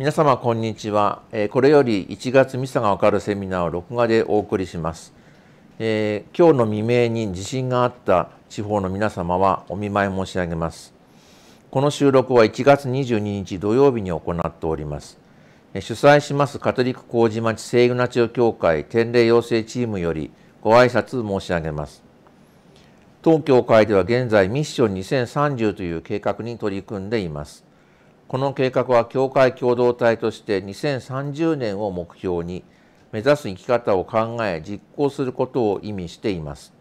皆様こんにちは。これより1月ミサがわかるセミナーを録画でお送りします。えー、今日の未明に地震があった地方の皆様はお見舞い申し上げます。この収録は1月22日土曜日に行っております。主催しますカトリック麹町聖ユナチオ協会天霊養成チームよりご挨拶申し上げます。当協会では現在ミッション2030という計画に取り組んでいます。この計画は教会共同体として2030年を目標に目指す生き方を考え実行することを意味しています。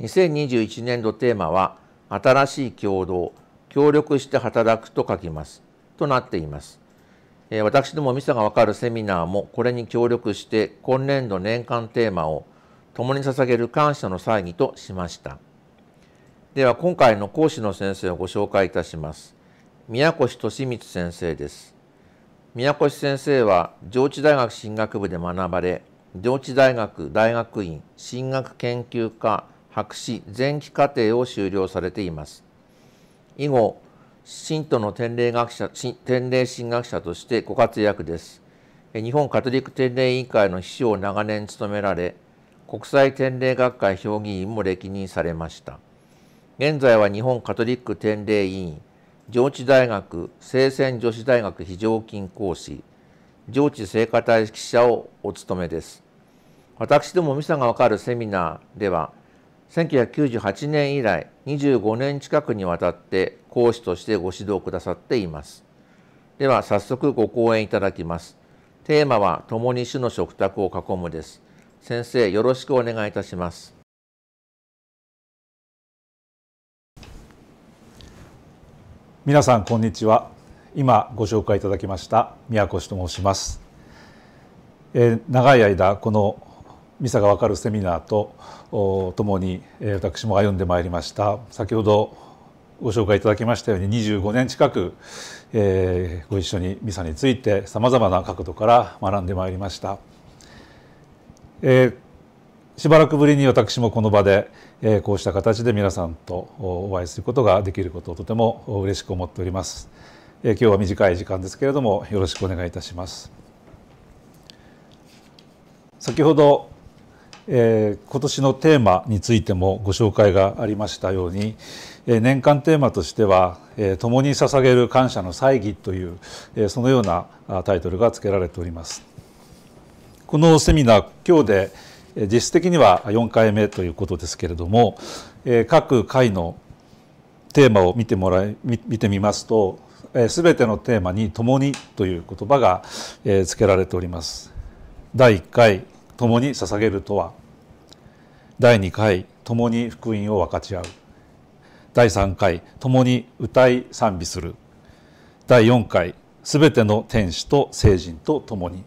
2021年度テーマは新しい共同協力して働くと書きますとなっています。私どもミサがわかるセミナーもこれに協力して今年度年間テーマを共に捧げる感謝の祭儀としました。では今回の講師の先生をご紹介いたします。宮越俊光先生です宮越先生は上智大学進学部で学ばれ上智大学大学院進学研究科博士前期課程を修了されています以後信徒の天霊学者天霊神学者としてご活躍です日本カトリック天霊委員会の秘書を長年務められ国際天霊学会評議員も歴任されました現在は日本カトリック天霊委員上智大学生戦女子大学非常勤講師上智聖歌隊記者をお務めです私どもミサがわかるセミナーでは1998年以来25年近くにわたって講師としてご指導くださっていますでは早速ご講演いただきますテーマは共に主の食卓を囲むです先生よろしくお願いいたします皆さんこんにちは今ご紹介いただきました宮越と申します、えー、長い間このミサがわかるセミナーとともに、えー、私も歩んでまいりました先ほどご紹介いただきましたように25年近く、えー、ご一緒にミサについてさまざまな角度から学んでまいりました、えーしばらくぶりに私もこの場で、えこうした形で皆さんとお会いすることができることをとても嬉しく思っております、え今日は短い時間ですけれどもよろしくお願いいたします先ほど、え今年のテーマについてもご紹介がありましたように、え年間テーマとしては「え共に捧げる感謝の祭儀」という、えそのようなタイトルが付けられておりますこのセミナー今日で実質的には4回目ということですけれども、え各回のテーマを見てもらい見てみますと、えー、全てのテーマに「共に」という言葉が、えー、付けられております。第1回「共に捧げるとは」第2回「共に福音を分かち合う」第3回「共に歌い賛美する」第4回「すべての天使と聖人と共に」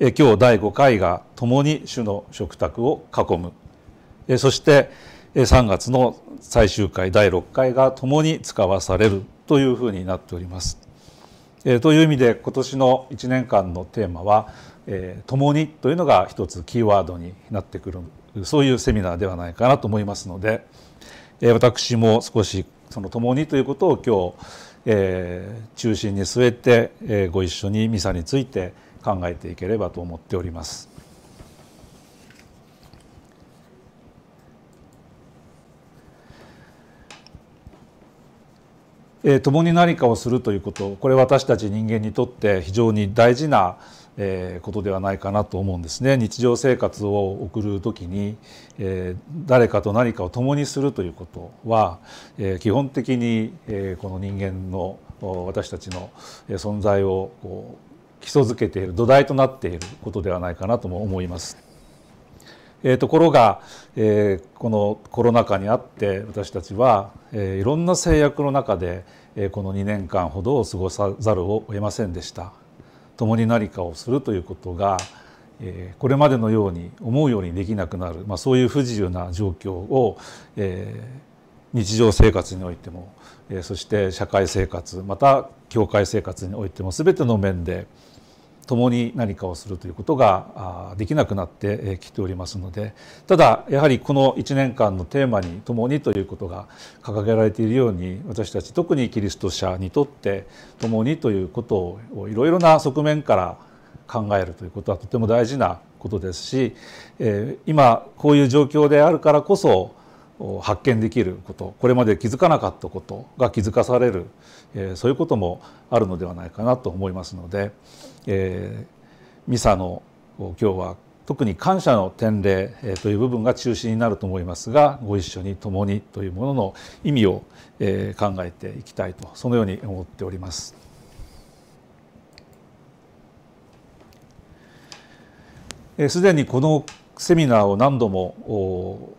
今日第5回が共に主の食卓を囲むそして3月の最終回第6回が共に使わされるというふうになっております。という意味で今年の1年間のテーマは「共に」というのが一つキーワードになってくるそういうセミナーではないかなと思いますので私も少しその「共に」ということを今日中心に据えてご一緒にミサについて考えていければと思っております。えー、共に何かをするということこれ私たち人間にとって非常に大事な、えー、ことではないかなと思うんですね日常生活を送る時に、えー、誰かと何かを共にするということは、えー、基本的に、えー、この人間の私たちの存在をこう基礎づけている土台となっていることではないかなとも思います。えー、ところが、えー、このコロナ禍にあって私たちは、えー、いろんな制約の中で、えー、この2年間ほどを過ごさざるを得ませんでした。共に何かをするということが、えー、これまでのように思うようにできなくなる、まあ、そういう不自由な状況を、えー、日常生活においても、えー、そして社会生活また教会生活においても全ての面で、共に何かをするということができなくなってきておりますのでただやはりこの1年間のテーマに「共に」ということが掲げられているように私たち特にキリスト者にとって「共に」ということをいろいろな側面から考えるということはとても大事なことですし今こういう状況であるからこそ発見できることこれまで気づかなかったことが気づかされるそういうこともあるのではないかなと思いますのでえー、ミサの今日は特に感謝の典礼、えという部分が中心になると思いますがご一緒に共にというものの意味を、え考えていきたいとそのように思っております。すでにこのセミナーを何度も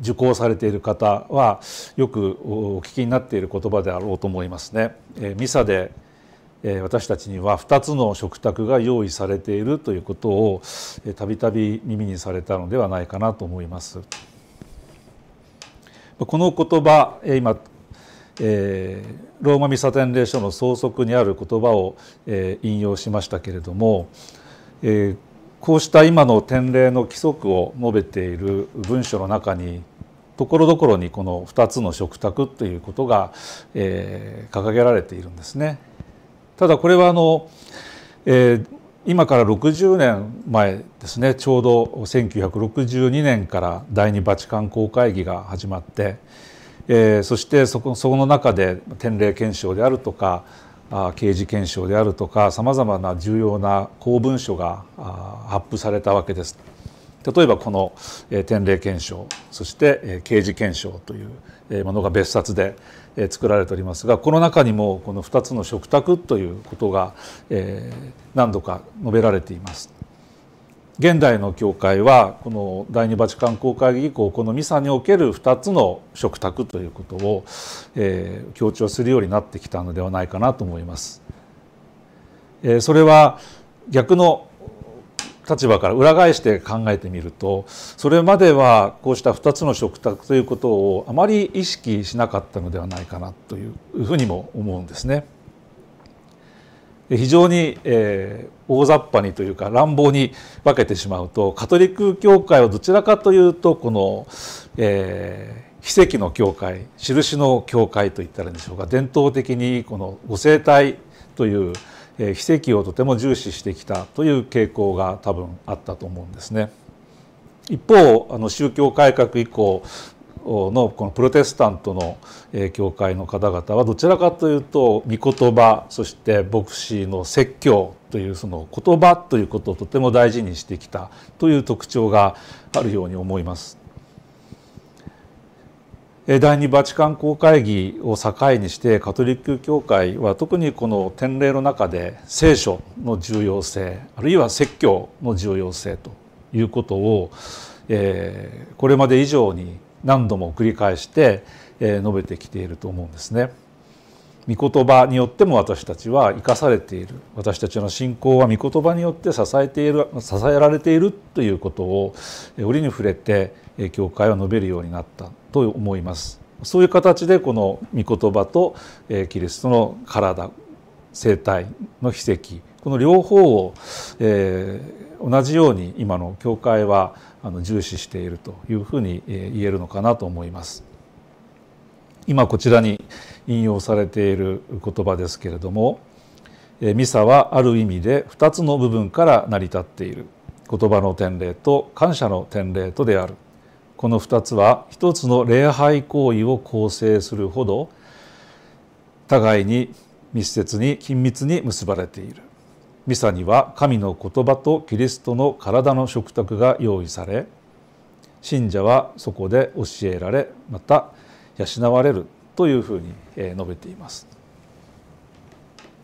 受講されている方はよくお聞きになっている言葉であろうと思いますね。ミサで私たちには2つの食卓が用意されているということをたびたび耳にされたのではないかなと思います。この言葉今えローマ・ミサテン礼書の総則にある言葉を、え引用しましたけれども、えこうした今の典礼の規則を述べている文書の中にところどころにこの2つの食卓ということが、え掲げられているんですね。ただこれはあの、えー、今から60年前ですねちょうど1962年から第2バチカン公会議が始まって、えー、そしてそこその中で天霊憲章であるとか刑事憲章であるとかさまざまな重要な公文書が発布されたわけです。例えばこの天霊憲章そして刑事憲章というものが別冊で作られておりますがこの中にもこの2つの食卓ということが何度か述べられています。現代の教会はこの第二バチカン公会議以降このミサにおける2つの食卓ということを、え強調するようになってきたのではないかなと思います。えそれは逆の立場から裏返して考えてみるとそれまではこうした2つの食卓ということをあまり意識しなかったのではないかなというふうにも思うんですね。非常に、えー、大雑把にというか乱暴に分けてしまうとカトリック教会はどちらかというとこの、えー、奇跡の教会印の教会といったらいいんでしょうか伝統的にこのご生体というえー、正規をとても重視してきたという傾向が多分あったと思うんですね。一方あの宗教改革以降のこのプロテスタントの教会の方々はどちらかというと御言葉そして牧師の説教というその言葉ということをとても大事にしてきたという特徴があるように思います。第二バチカン公会議を境にしてカトリック教会は特にこの典礼の中で聖書の重要性あるいは説教の重要性ということを、これまで以上に何度も繰り返して、述べてきていると思うんですね。御言葉によっても私たちは生かされている私たちの信仰は御言葉によって支えている支えられているということを折に触れて教会は述べるようになったと思います。そういう形でこの御言葉とキリストの体生体の奇跡この両方を、えー、同じように今の教会はあの重視しているというふうに言えるのかなと思います。今こちらに引用されている言葉ですけれどもミサはある意味で2つの部分から成り立っている言葉の典礼と感謝の典礼とであるこの2つは一つの礼拝行為を構成するほど互いに密接に緊密に結ばれているミサには神の言葉とキリストの体の食卓が用意され信者はそこで教えられまた養われるというふうに述べています。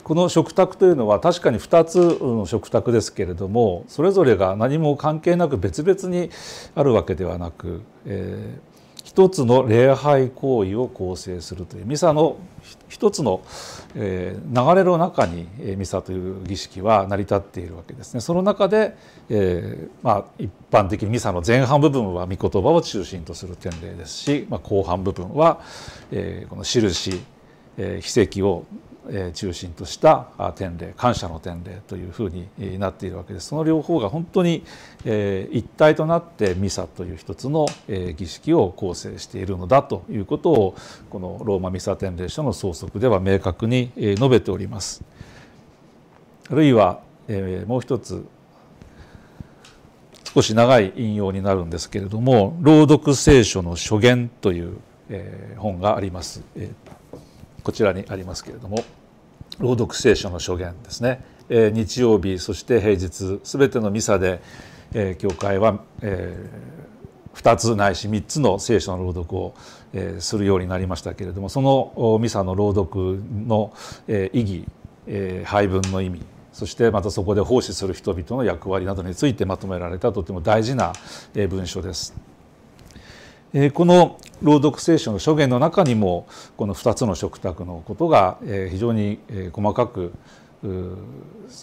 この食卓というのは確かに2つの食卓ですけれどもそれぞれが何も関係なく別々にあるわけではなく、えー、一つの礼拝行為を構成するというミサの一つの、えー、流れの中にミサという儀式は成り立っているわけですね。その中で、えー、まあ、一般的にミサの前半部分は御言葉を中心とする典礼ですし、まあ、後半部分は、えー、この印、えー、秘跡を中心とした典礼感謝の典礼というふうになっているわけですその両方が本当に一体となってミサという一つの儀式を構成しているのだということをこのローマミサ典礼書の総則では明確に述べております。あるいはもう一つ少し長い引用になるんですけれども「朗読聖書の書言」という本があります。こちらにありますけれども。朗読聖書の証言ですね、え日曜日そして平日全てのミサで、え教会は、え2つないし3つの聖書の朗読を、えするようになりましたけれどもそのミサの朗読の、え意義、え配分の意味そしてまたそこで奉仕する人々の役割などについてまとめられたとても大事な文章です。えこの「朗読聖書」の書言の中にもこの2つの食卓のことが、え非常に、え細かく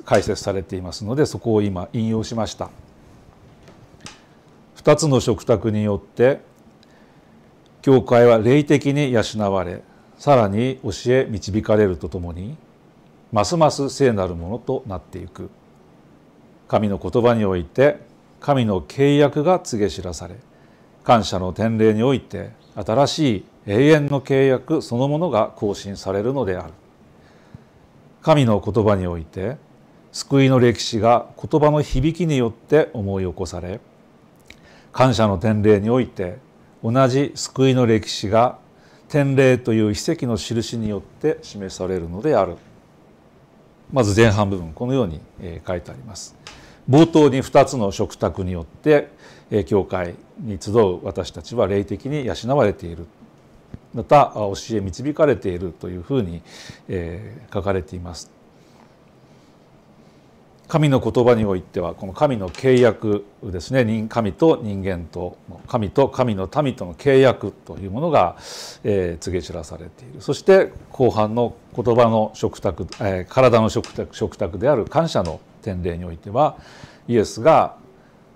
解説されていますのでそこを今引用しました。2つの食卓によって教会は霊的に養われさらに教え導かれるとともにますます聖なるものとなっていく神の言葉において神の契約が告げ知らされ感謝の典礼において新しい永遠の契約そのものが更新されるのである神の言葉において救いの歴史が言葉の響きによって思い起こされ感謝の典礼において同じ救いの歴史が典礼という奇跡の印によって示されるのであるまず前半部分このように書いてあります冒頭に2つの食卓によって教会に集う私たちは霊的に養われているまた教え導かれているというふうに、え書かれています。神の言葉においてはこの神の契約ですね神と人間と神と神の民との契約というものが、え告げ知らされているそして後半の言葉の食卓、え体の食卓食卓である感謝の典礼においてはイエスが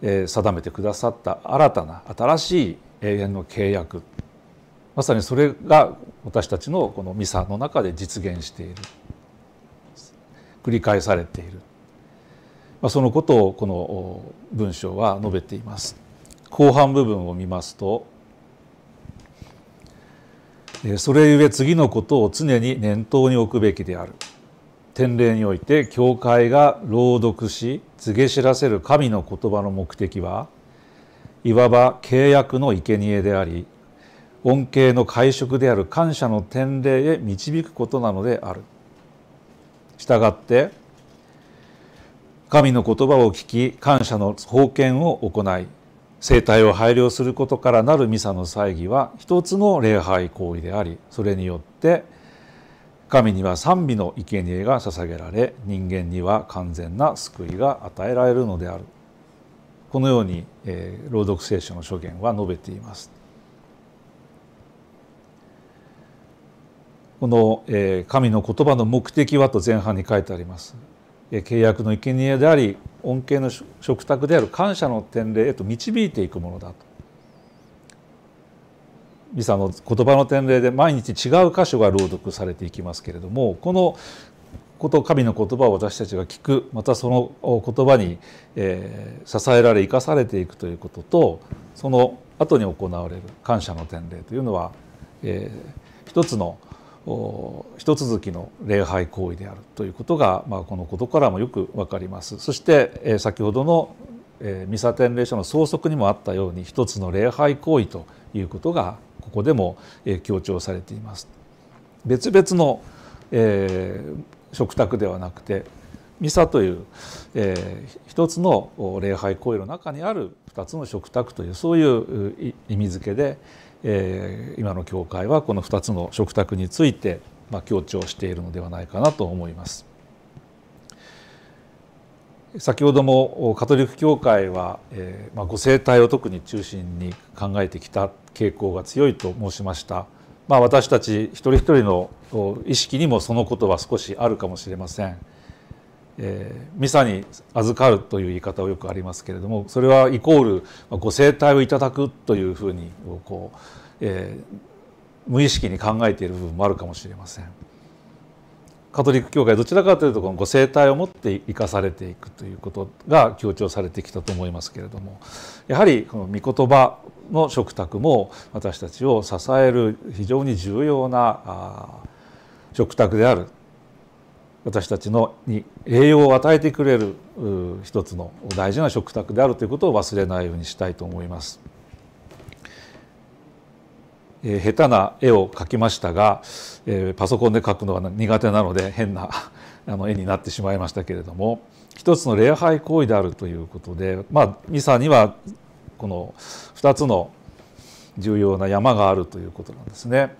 定めてくださった新たな新しい永遠の契約まさにそれが私たちのこのミサの中で実現している繰り返されている、まあ、そのことをこの文章は述べています。後半部分を見ますとそれゆえ次のことを常に念頭に置くべきである典礼において教会が朗読し告げ知らせる神の言葉の目的はいわば契約の生贄であり恩恵の会食である感謝の典礼へ導くことなのである。したがって神の言葉を聞き感謝の奉献を行い生態を拝領することからなるミサの祭儀は一つの礼拝行為でありそれによって神には賛美の生贄が捧げられ人間には完全な救いが与えられるのであるこのように、えー、朗読聖書の諸言は述べています。この、えー、神の言葉の目的はと前半に書いてあります。えー、契約の生贄であり恩恵の食卓である感謝の典礼へと導いていくものだと。美さんの言葉の典礼で毎日違う箇所が朗読されていきますけれどもこのこと神の言葉を私たちが聞くまたその言葉に、えー、支えられ生かされていくということとその後に行われる感謝の典礼というのは、えー、一つの一続きの礼拝行為であるということが、まあ、このことからもよく分かります。そして、えー、先ほどの、えー、ミサ典礼書の総則にもあったように一つの礼拝行為ということがここでも強調されています。別々の、えー、食卓ではなくてミサという、えー、一つの礼拝行為の中にある2つの食卓というそういう意味づけで、えー、今の教会はこの2つの食卓について、まあ、強調しているのではないかなと思います。先ほどもカトリック教会は、えーまあ、ご生態を特に中心に考えてきた傾向が強いと申しました、まあ、私たち一人一人の意識にもそのことは少しあるかもしれません、えー、ミサに預かるという言い方はよくありますけれどもそれはイコールご生態をいただくというふうにこう、えー、無意識に考えている部分もあるかもしれませんカトリック教会どちらかというとこの生態を持って生かされていくということが強調されてきたと思いますけれどもやはりこの御言葉の食卓も私たちを支える非常に重要な食卓である私たちのに栄養を与えてくれる一つの大事な食卓であるということを忘れないようにしたいと思います。えー、下手な絵を描きましたが、えー、パソコンで描くのは苦手なので変な あの絵になってしまいましたけれども一つの礼拝行為であるということで、まあ、ミサにはこの2つの重要な山があるということなんですね。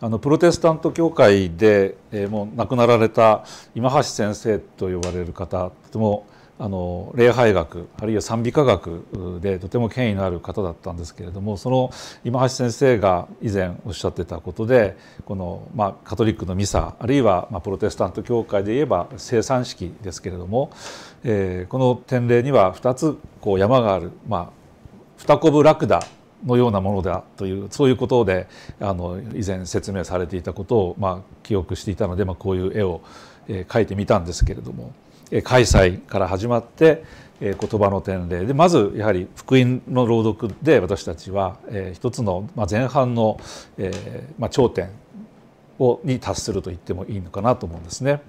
あのプロテスタント教会で、えー、もう亡くなられた今橋先生と呼ばれる方とてもあの礼拝学あるいは賛美歌学でとても権威のある方だったんですけれどもその今橋先生が以前おっしゃってたことでこの、まあ、カトリックのミサあるいは、まあ、プロテスタント教会で言えば生産式ですけれども、えー、この典礼には2つこう山がある、まあ、2コブラクダのようなものだというそういうことであの以前説明されていたことを、まあ、記憶していたので、まあ、こういう絵を、えー、描いてみたんですけれども。開催から始まって言葉の典礼でまずやはり福音の朗読で私たちは一つの前半の頂点をに達すると言ってもいいのかなと思うんですね。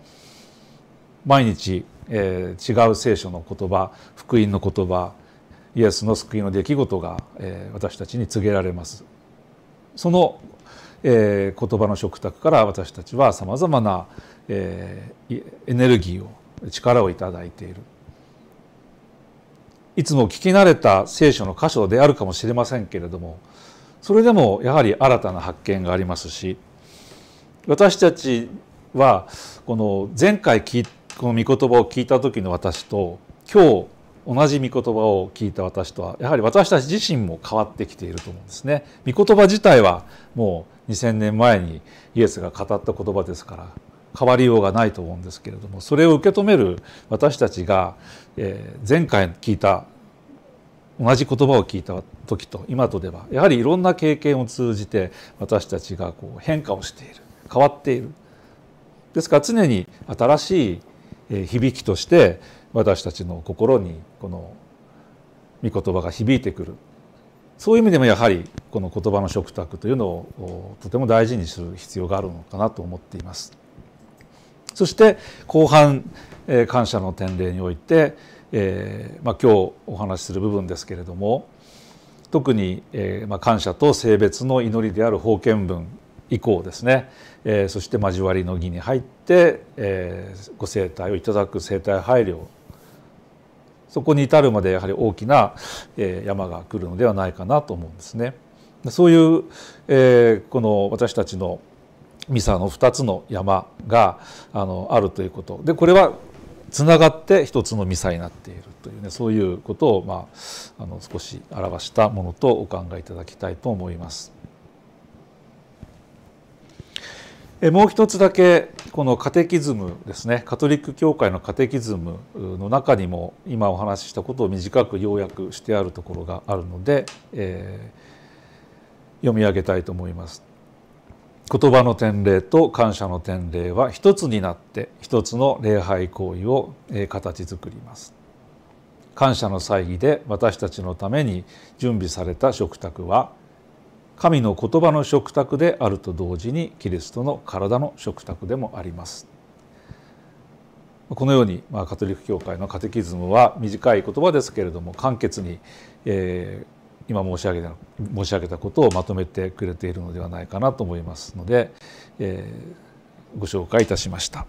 毎日違う聖書の言葉福音の言葉イエスの救いの出来事が私たちに告げられます。その言葉の食卓から私たちはさまざまなエネルギーを力をいただいているいつも聞き慣れた聖書の箇所であるかもしれませんけれどもそれでもやはり新たな発見がありますし私たちはこの前回この御言葉を聞いた時の私と今日同じ御言葉を聞いた私とはやはり私たち自身も変わってきていると思うんですね。御言葉自体はもう2000年前にイエスが語った言葉ですから変わりようがないと思うんですけれどもそれを受け止める私たちが、え前回聞いた同じ言葉を聞いた時と今とではやはりいろんな経験を通じて私たちがこう変化をしている変わっているですから常に新しい響きとして私たちの心にこの御言葉が響いてくるそういう意味でもやはりこの言葉の食卓というのをとても大事にする必要があるのかなと思っています。そして後半、えー、感謝の典礼において、えーまあ、今日お話しする部分ですけれども特に、えーまあ、感謝と性別の祈りである封建文以降ですね、えー、そして交わりの儀に入って、えー、ご生体をいただく生体配慮そこに至るまでやはり大きな、えー、山が来るのではないかなと思うんですね。そういう、えー、この私たちのミサの2つの山があのあるということでこれはつながって一つのミサになっているというねそういうことを、まあ、あの少し表したものとお考えいただきたいと思います。もう一つだけこのカテキズムですねカトリック教会のカテキズムの中にも今お話ししたことを短く要約してあるところがあるので、えー、読み上げたいと思います。言葉の典礼と感謝の典礼は一つになって一つの礼拝行為を形作ります感謝の祭儀で私たちのために準備された食卓は神の言葉の食卓であると同時にキリストの体の食卓でもありますこのように、まあ、カトリック教会のカテキズムは短い言葉ですけれども簡潔に、えー、今申し上げた申し上げたことをまとめてくれているのではないかなと思いますので、えー、ご紹介いたしました。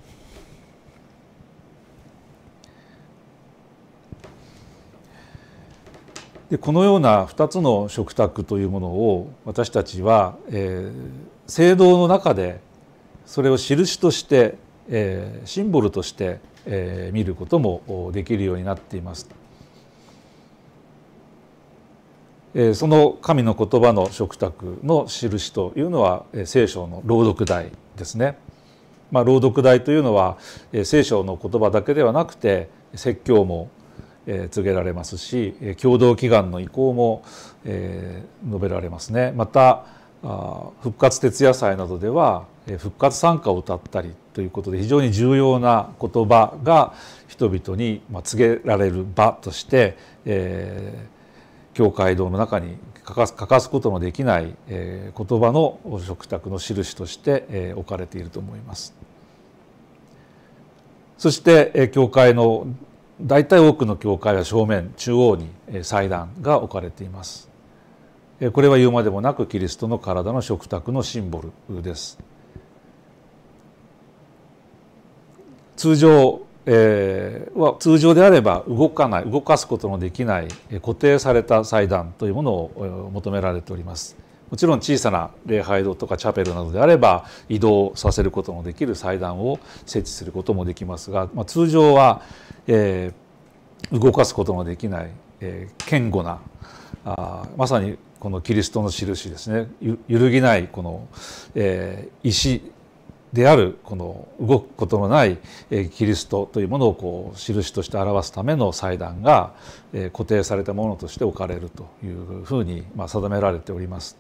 でこのような2つの食卓というものを私たちは、えー、聖堂の中でそれを印として、えー、シンボルとして、えー、見ることもできるようになっています。その神の言葉の食卓の印というのは聖書の朗読台ですね。まあ、朗読台というのは聖書の言葉だけではなくて説教も告げられますし共同祈願の意向も述べられますね。また復活徹夜祭などでは復活参加を歌ったりということで非常に重要な言葉が人々に告げられる場として、えー、教会堂の中に欠かすかすことのできないえ言葉の食卓の印としてえ置かれていると思います。そしてえ教会の大体多くの教会は正面中央にえ祭壇が置かれています。えこれは言うまでもなくキリストの体の食卓のシンボルです。通常えー、は通常であれば動かない動かすことのできない固定された祭壇というものを求められております。もちろん小さな礼拝堂とかチャペルなどであれば移動させることのできる祭壇を設置することもできますが、まあ、通常は、えー、動かすことのできない、えー、堅固なあまさにこのキリストの印ですね揺るぎないこの、えー、石であるこの動くことのないキリストというものをこう印として表すための祭壇が固定されたものとして置かれるというふうに定められております。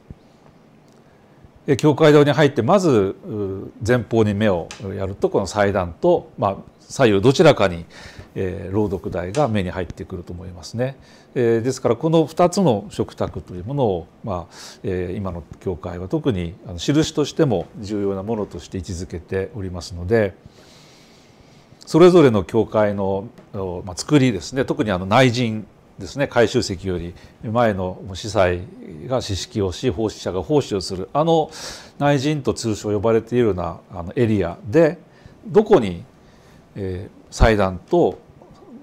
教会堂に入ってまず前方に目をやるとこの祭壇と、ま左右どちらかに朗読台が目に入ってくると思いますね。えー、ですからこの2つの食卓というものを、まあえー、今の教会は特に印としても重要なものとして位置づけておりますのでそれぞれの教会の、まあ、作りですね特にあの内陣ですね改修席より前の司祭が司式をし奉仕者が奉仕をするあの内陣と通称呼ばれているようなあのエリアでどこに、えー、祭壇と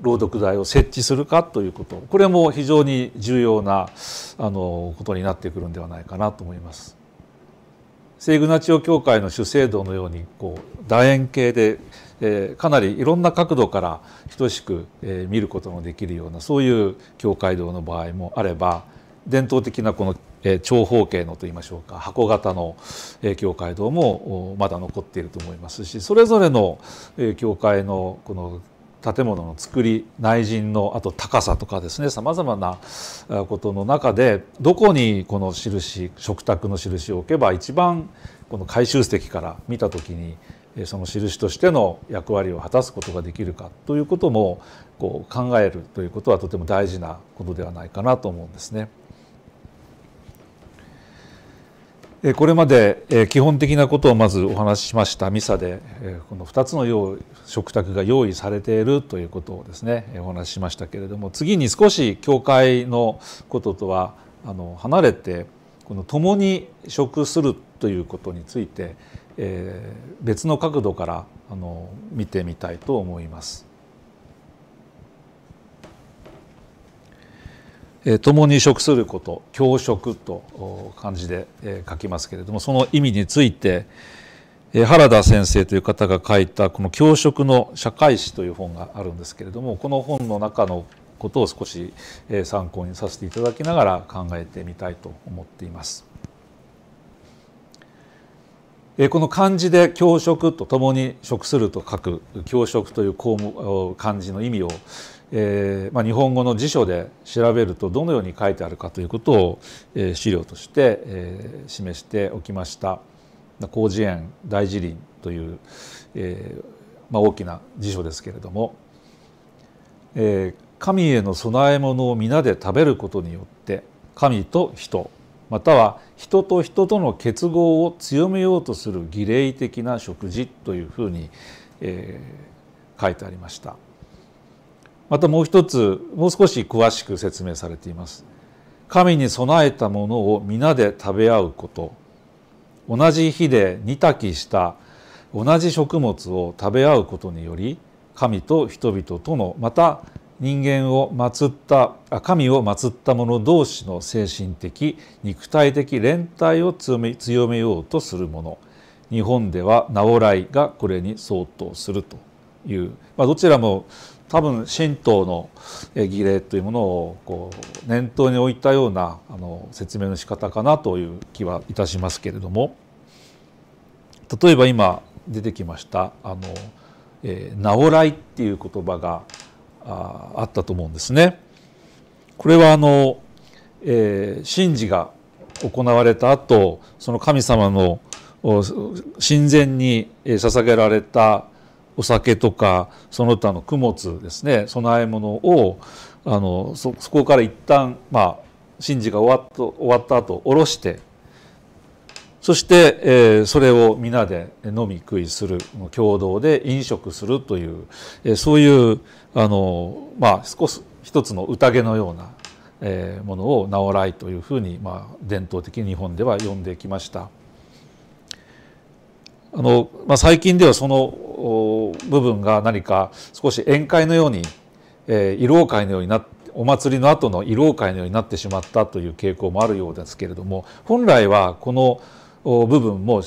朗読台を設置するかということこれも非常に重要なあのことになってくるんではないかなと思います。セイグナチオ教会の主聖堂のようにこう楕円形で、えー、かなりいろんな角度から等しく、えー、見ることのできるようなそういう教会堂の場合もあれば伝統的なこの、えー、長方形のといいましょうか箱型の、えー、教会堂もまだ残っていると思いますしそれぞれの、えー、教会のこの建物の造り内陣のあと高さとかですねさまざまなことの中でどこにこの印食卓の印を置けば一番この改修席から見た時にその印としての役割を果たすことができるかということもこう考えるということはとても大事なことではないかなと思うんですね。これまで基本的なことをまずお話ししましたミサでこの2つの用食卓が用意されているということをですねお話ししましたけれども次に少し教会のこととはあの離れてこの共に食するということについて別の角度からあの見てみたいと思います。共に食すること共食と漢字で書きますけれどもその意味について原田先生という方が書いたこの「教職の社会史」という本があるんですけれどもこの本の中のことを少し参考にさせていただきながら考えてみたいと思っています。この漢字で「教職」と「共に食する」と書く「教職」という漢字の意味をえーまあ、日本語の辞書で調べるとどのように書いてあるかということを、えー、資料として、えー、示しておきました。広辞苑大辞林という、えーまあ、大きな辞書ですけれども、えー、神への供え物を皆で食べることによって神と人または人と人との結合を強めようとする儀礼的な食事というふうに、えー、書いてありました。またもう一つもう少し詳しく説明されています神に備えたものを皆で食べ合うこと同じ火で煮炊きした同じ食物を食べ合うことにより神と人々とのまた人間を祀った神を祀った者同士の精神的肉体的連帯を強め強めようとするもの日本では「直おらい」がこれに相当するという、まあ、どちらも多分神道の儀礼というものをこう念頭に置いたようなあの説明の仕方かなという気はいたしますけれども例えば今出てきました「あのえー、直来」っていう言葉がああったと思うんですね。これはあの、えー、神事が行われた後その神様の神前に捧げられたお酒とかその他の供物ですね供え物をあのそこから一旦まあ神事が終わっ終わった後下ろしてそして、えー、それを皆で飲み食いする共同で飲食するという、えー、そういうあの、まあ、少し一つの宴のような、えー、ものを「直来」というふうに、まあ、伝統的に日本では呼んできました。あの、まあ、最近ではその部分が何か少し宴会のように、えー、慰労会のようになっお祭りの後の慰労会のようになってしまったという傾向もあるようですけれども本来はこの部分も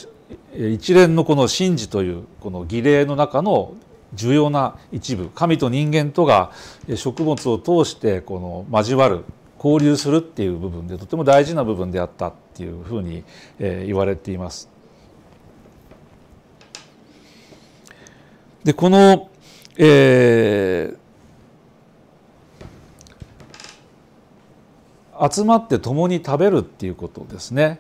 一連のこの神事というこの儀礼の中の重要な一部神と人間とが食物を通してこの交わる交流するっていう部分でとても大事な部分であったっていうふうに言われています。でこの、えー、集まって共に食べるっていうことですね、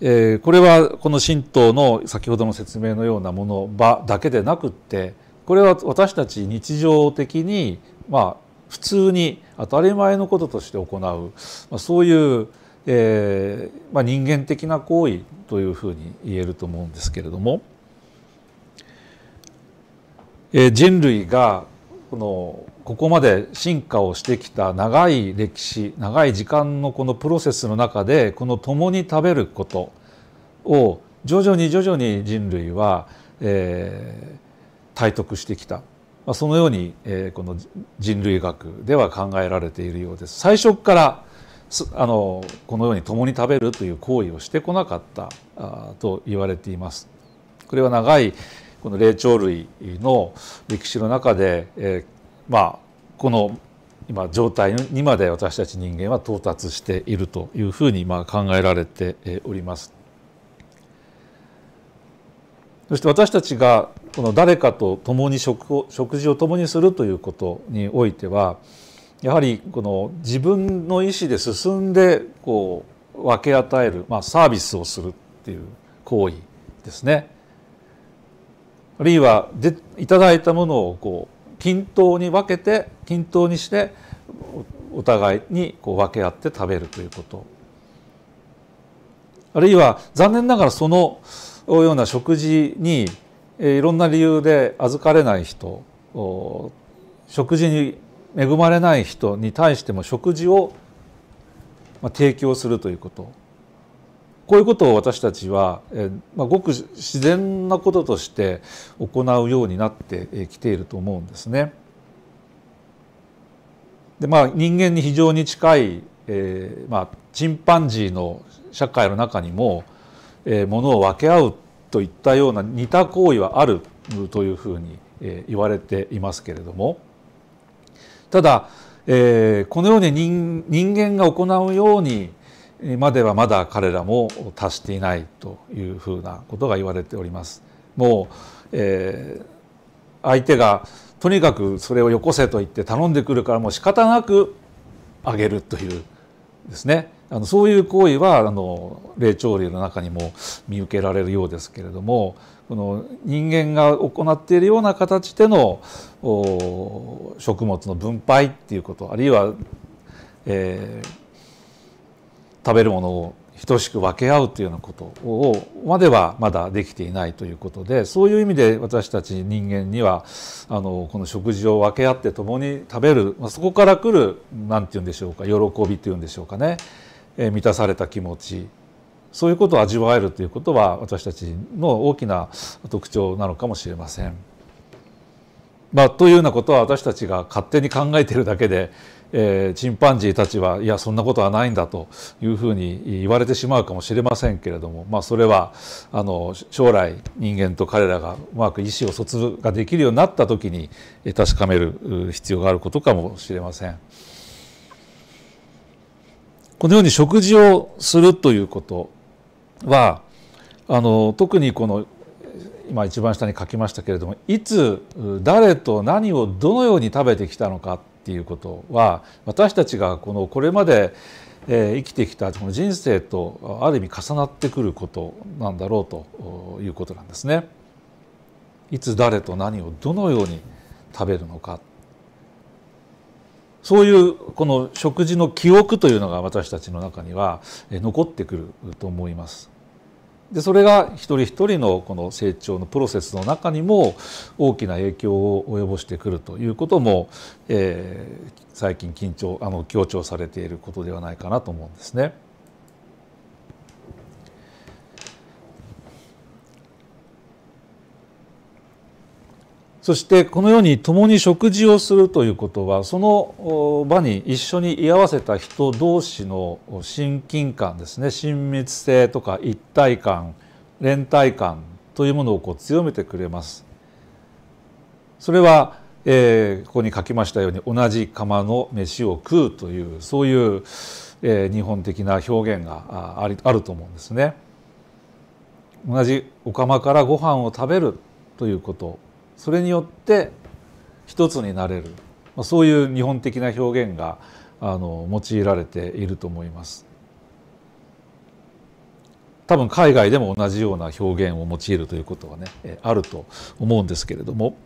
えー、これはこの神道の先ほどの説明のようなもの場だけでなくってこれは私たち日常的にまあ普通に当たり前のこととして行う、まあ、そういう、えーまあ、人間的な行為というふうに言えると思うんですけれども。え人類がこのここまで進化をしてきた長い歴史長い時間のこのプロセスの中でこの共に食べることを徐々に徐々に人類は、えー、体得してきた、まあ、そのように、えー、この人類学では考えられているようです。最初からあのこのように共に食べるという行為をしてこなかったあと言われています。これは長いこの霊長類の歴史の中で、えー、まあこの今状態にまで私たち人間は到達しているというふうにまあ考えられております。そして私たちがこの誰かと共に食を食事を共にするということにおいてはやはりこの自分の意思で進んでこう分け与える、まあ、サービスをするっていう行為ですね。あるいはでいただいたものをこう均等に分けて均等にしてお互いにこう分け合って食べるということあるいは残念ながらそのような食事にいろんな理由で預かれない人食事に恵まれない人に対しても食事を提供するということこういうことを私たちは、えまあ、ごく自然なこととして行うようになってきていると思うんですね。でまあ人間に非常に近い、えー、まあ、チンパンジーの社会の中にも、えー、物を分け合うといったような似た行為はあるというふうに、えー、言われていますけれどもただ、えー、このように人人間が行うように、まではまだ彼らも達していないというふうなことが言われております。もう、えー、相手がとにかくそれをよこせと言って頼んでくるからもう仕方なくあげるというですねあのそういう行為はあの霊長類の中にも見受けられるようですけれどもこの人間が行っているような形でのお食物の分配っていうことあるいは、えー、食べるものを等しく分け合うというようなことをまではまだできていないということでそういう意味で私たち人間にはあのこの食事を分け合って共に食べる、まあ、そこから来る何て言うんでしょうか喜びというんでしょうかね、えー、満たされた気持ちそういうことを味わえるということは私たちの大きな特徴なのかもしれません。まあ、というようなことは私たちが勝手に考えているだけでえー、チンパンジーたちはいやそんなことはないんだというふうに言われてしまうかもしれませんけれども、まあ、それはあの将来人間と彼らがうまく意思を疎通ができるようになった時に確かめる必要があることかもしれません。このように食事をするということはあの特にこの今一番下に書きましたけれどもいつ誰と何をどのように食べてきたのかっていうことは私たちがこのこれまで生きてきたこの人生とある意味重なってくることなんだろうということなんですね。いつ誰と何をどのように食べるのかそういうこの食事の記憶というのが私たちの中には残ってくると思います。でそれが一人一人のこの成長のプロセスの中にも大きな影響を及ぼしてくるということも、えー、最近緊張あの強調されていることではないかなと思うんですね。そしてこのように共に食事をするということはその場に一緒に居合わせた人同士の親近感ですね親密性とか一体感連帯感というものをこう強めてくれます。それは、えー、ここに書きましたように同じ釜の飯を食うというそういう、えー、日本的な表現があありあると思うんですね。同じお釜からご飯を食べるということそれによって一つになれる、まあ、そういう日本的な表現があの用いられていると思います。多分海外でも同じような表現を用いるということはねあると思うんですけれども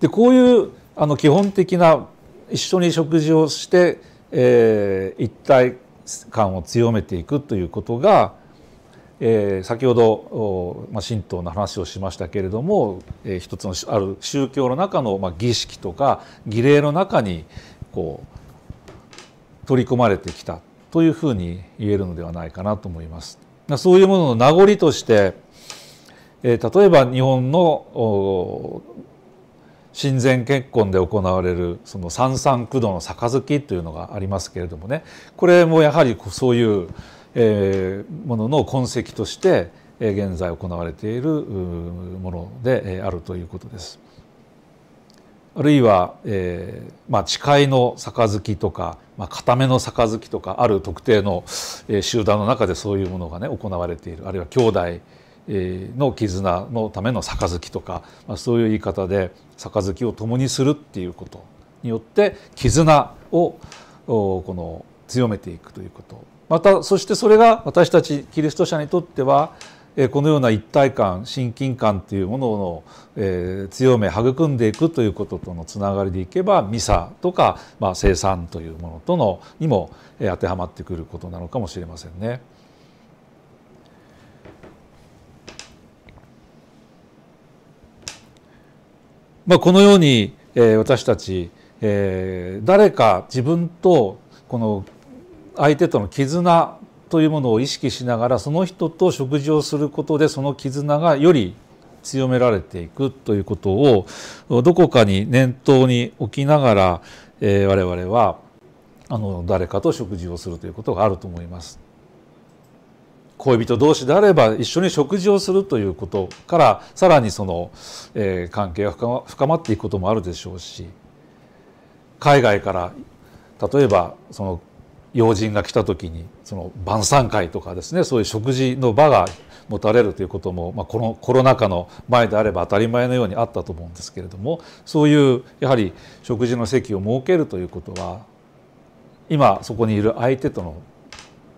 でこういうあの基本的な一緒に食事をして、えー、一体感を強めていくということがえー、先ほど、まあ、神道の話をしましたけれども、えー、一つのある宗教の中の、まあ、儀式とか儀礼の中にこう取り込まれてきたというふうに言えるのではないかなと思います。そういうものの名残として、え例えば日本の親善結婚で行われるその三三九度の杯というのがありますけれどもねこれもやはりそういうえものの痕跡として現在行われているものであるということです。あるいは、えーまあ、誓いの杯とか、まあ、固めの杯とかある特定の集団の中でそういうものがね行われているあるいは兄弟の絆のための杯とか、まあ、そういう言い方で杯を共にするっていうことによって絆をこの強めていくということまたそしてそれが私たちキリスト者にとってはこのような一体感親近感というものの強め育んでいくということとのつながりでいけばミサとか、まあ、生産というものとのにも当てはまってくることなのかもしれませんね。まあ、このように私たち誰か自分とこの相手との絆というものを意識しながらその人と食事をすることでその絆がより強められていくということをどこかに念頭に置きながら、えー、我々はあの誰かと食事をするということがあると思います。恋人同士であれば一緒に食事をするということからさらにその、えー、関係が深まっていくこともあるでしょうし海外から例えばその要人が来た時にその晩餐会とかですねそういう食事の場が持たれるということも、まあ、このコロナ禍の前であれば当たり前のようにあったと思うんですけれどもそういうやはり食事の席を設けるということは今そこにいる相手との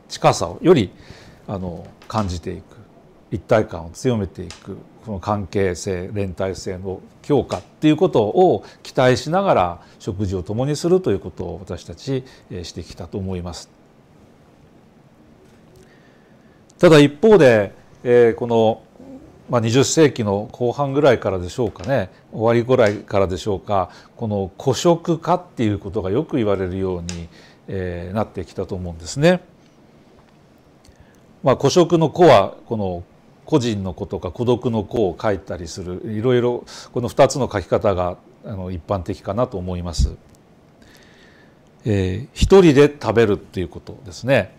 近さをよりあの感じていく一体感を強めていくこの関係性連帯性の強化っていうことを期待しながら食事を共にするということを私たちしてきたと思います。ただ一方で、えこのまあ、20世紀の後半ぐらいからでしょうかね終わりぐらいからでしょうかこの「孤食化」っていうことがよく言われるように、えなってきたと思うんですね。まあ、孤食の「子はこの個人の子とか孤独の子を書いたりするいろいろこの2つの書き方があの一般的かなと思います。えー、一人で食べるっていうことですね。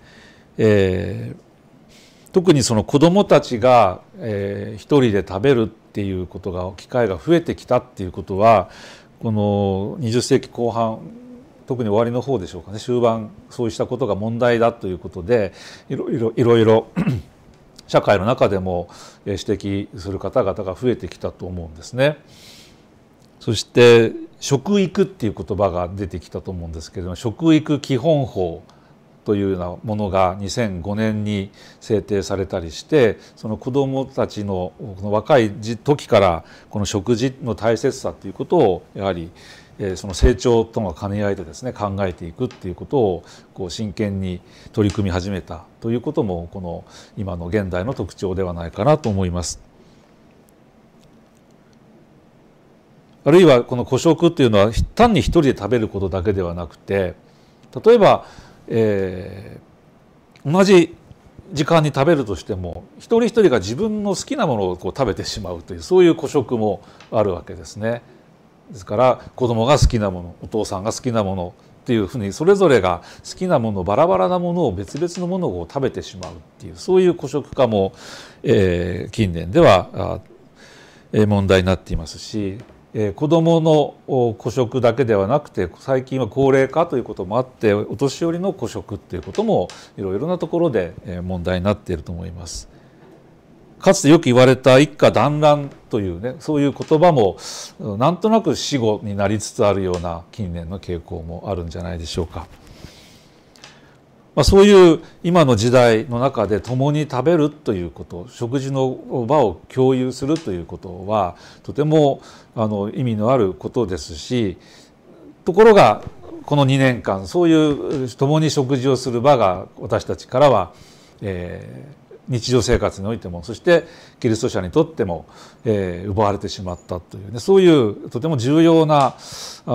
えー、特にその子どもたちが、えー、一人で食べるっていうことが機会が増えてきたっていうことはこの20世紀後半特に終わりの方でしょうかね終盤そうしたことが問題だということでいろいろいろいろ社会の中でも指摘する方々が増えてきたと思うんですね。そして食育っていう言葉が出てきたと思うんですけれども食育基本法というようなものが2005年に制定されたりしてその子どもたちの若い時からこの食事の大切さということをやはりその成長との兼ね合いでですね考えていくっていうことをこう真剣に取り組み始めたということもこの今の現代の特徴ではないかなと思います。あるいはこの孤食っていうのは単に一人で食べることだけではなくて例えば、えー、同じ時間に食べるとしても一人一人が自分の好きなものをこう食べてしまうというそういう孤食もあるわけですね。ですから子供が好きなものお父さんが好きなものっていうふうにそれぞれが好きなものバラバラなものを別々のものを食べてしまうっていうそういう孤食化も、えー、近年では問題になっていますし、えー、子どもの孤食だけではなくて最近は高齢化ということもあってお年寄りの孤食っていうこともいろいろなところで問題になっていると思います。かつてよく言われた一家団らんというねそういう言葉もなんとなく死後になりつつあるような近年の傾向もあるんじゃないでしょうか。まあ、そういう今の時代の中で共に食べるということ食事の場を共有するということはとてもあの意味のあることですしところがこの2年間そういう共に食事をする場が私たちからは、えー、日常生活においてもそしてキリスト者にとっても、えー、奪われてしまったというねそういうとても重要なあ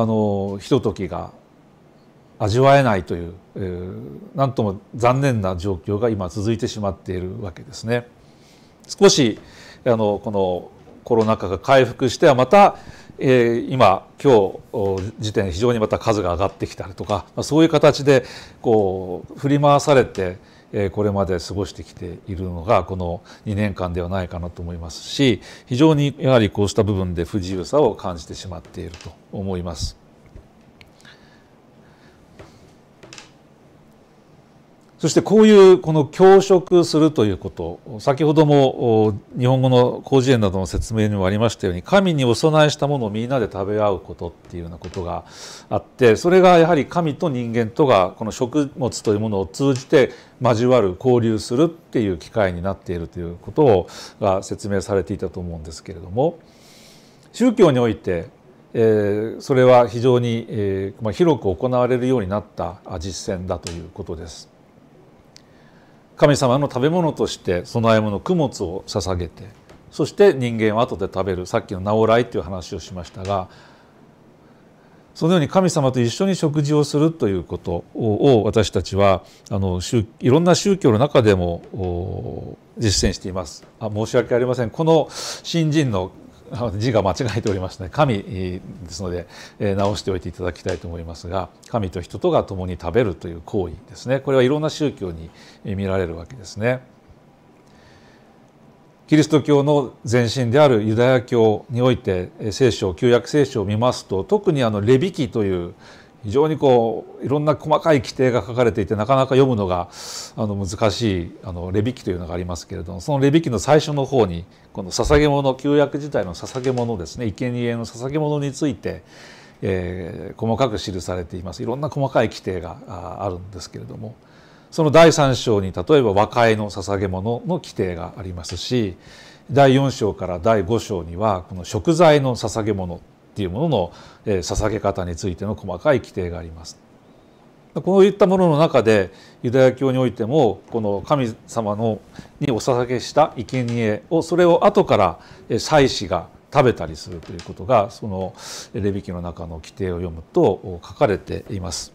のひとときが味わえないという、えー、なんとも残念な状況が今続いてしまっているわけですね。少しあのこのコロナ禍が回復してはまた、えー、今今日時点非常にまた数が上がってきたりとか、まあ、そういう形でこう振り回されてこれまで過ごしてきているのがこの2年間ではないかなと思いますし非常にやはりこうした部分で不自由さを感じてしまっていると思います。そしてこういうこの教職するということ先ほども日本語の広辞苑などの説明にもありましたように神にお供えしたものをみんなで食べ合うことっていうようなことがあってそれがやはり神と人間とがこの食物というものを通じて交わる交流するっていう機会になっているということをが説明されていたと思うんですけれども宗教においてえそれは非常に、えま広く行われるようになった実践だということです。神様の食べ物として供え物供物を捧げてそして人間は後で食べるさっきの「直い」という話をしましたがそのように神様と一緒に食事をするということを私たちはあのいろんな宗教の中でも実践していますあ申し訳ありませんこの新人の 字が間違えておりましたね神ですので、直しておいていただきたいと思いますが神と人とが共に食べるという行為ですねこれはいろんな宗教に見られるわけですね。キリスト教の前身であるユダヤ教において聖書旧約聖書を見ますと特にあのレビ記という非常にこういろんな細かい規定が書かれていてなかなか読むのがあの難しいあのレビ記というのがありますけれどもそのレビ記の最初の方にこの捧げ物旧約時代の捧げ物ですね生贄の捧げ物について、えー、細かく記されていますいろんな細かい規定があるんですけれどもその第3章に例えば和解の捧げ物の規定がありますし第4章から第5章にはこの食材の捧げ物っていうものの捧げ方についての細かい規定があります。こういったものの中でユダヤ教においてもこの神様のにお捧げした生贄をそれを後から祭司が食べたりするということがそのレビ記の中の規定を読むと書かれています。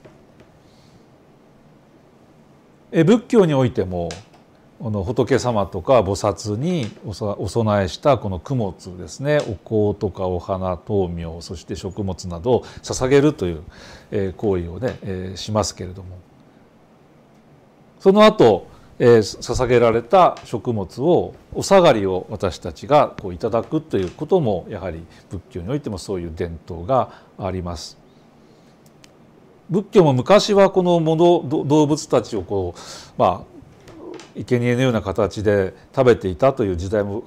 仏教においてもこの仏様とか菩薩にお供えしたこの供物ですねお香とかお花豆苗そして食物などを捧げるという行為をねしますけれどもその後捧げられた食物をお下がりを私たちがこういただくということもやはり仏教においてもそういう伝統があります。仏教も昔はこのもの動物たちをこう、まあ、生贄のような形で食べていたという時代も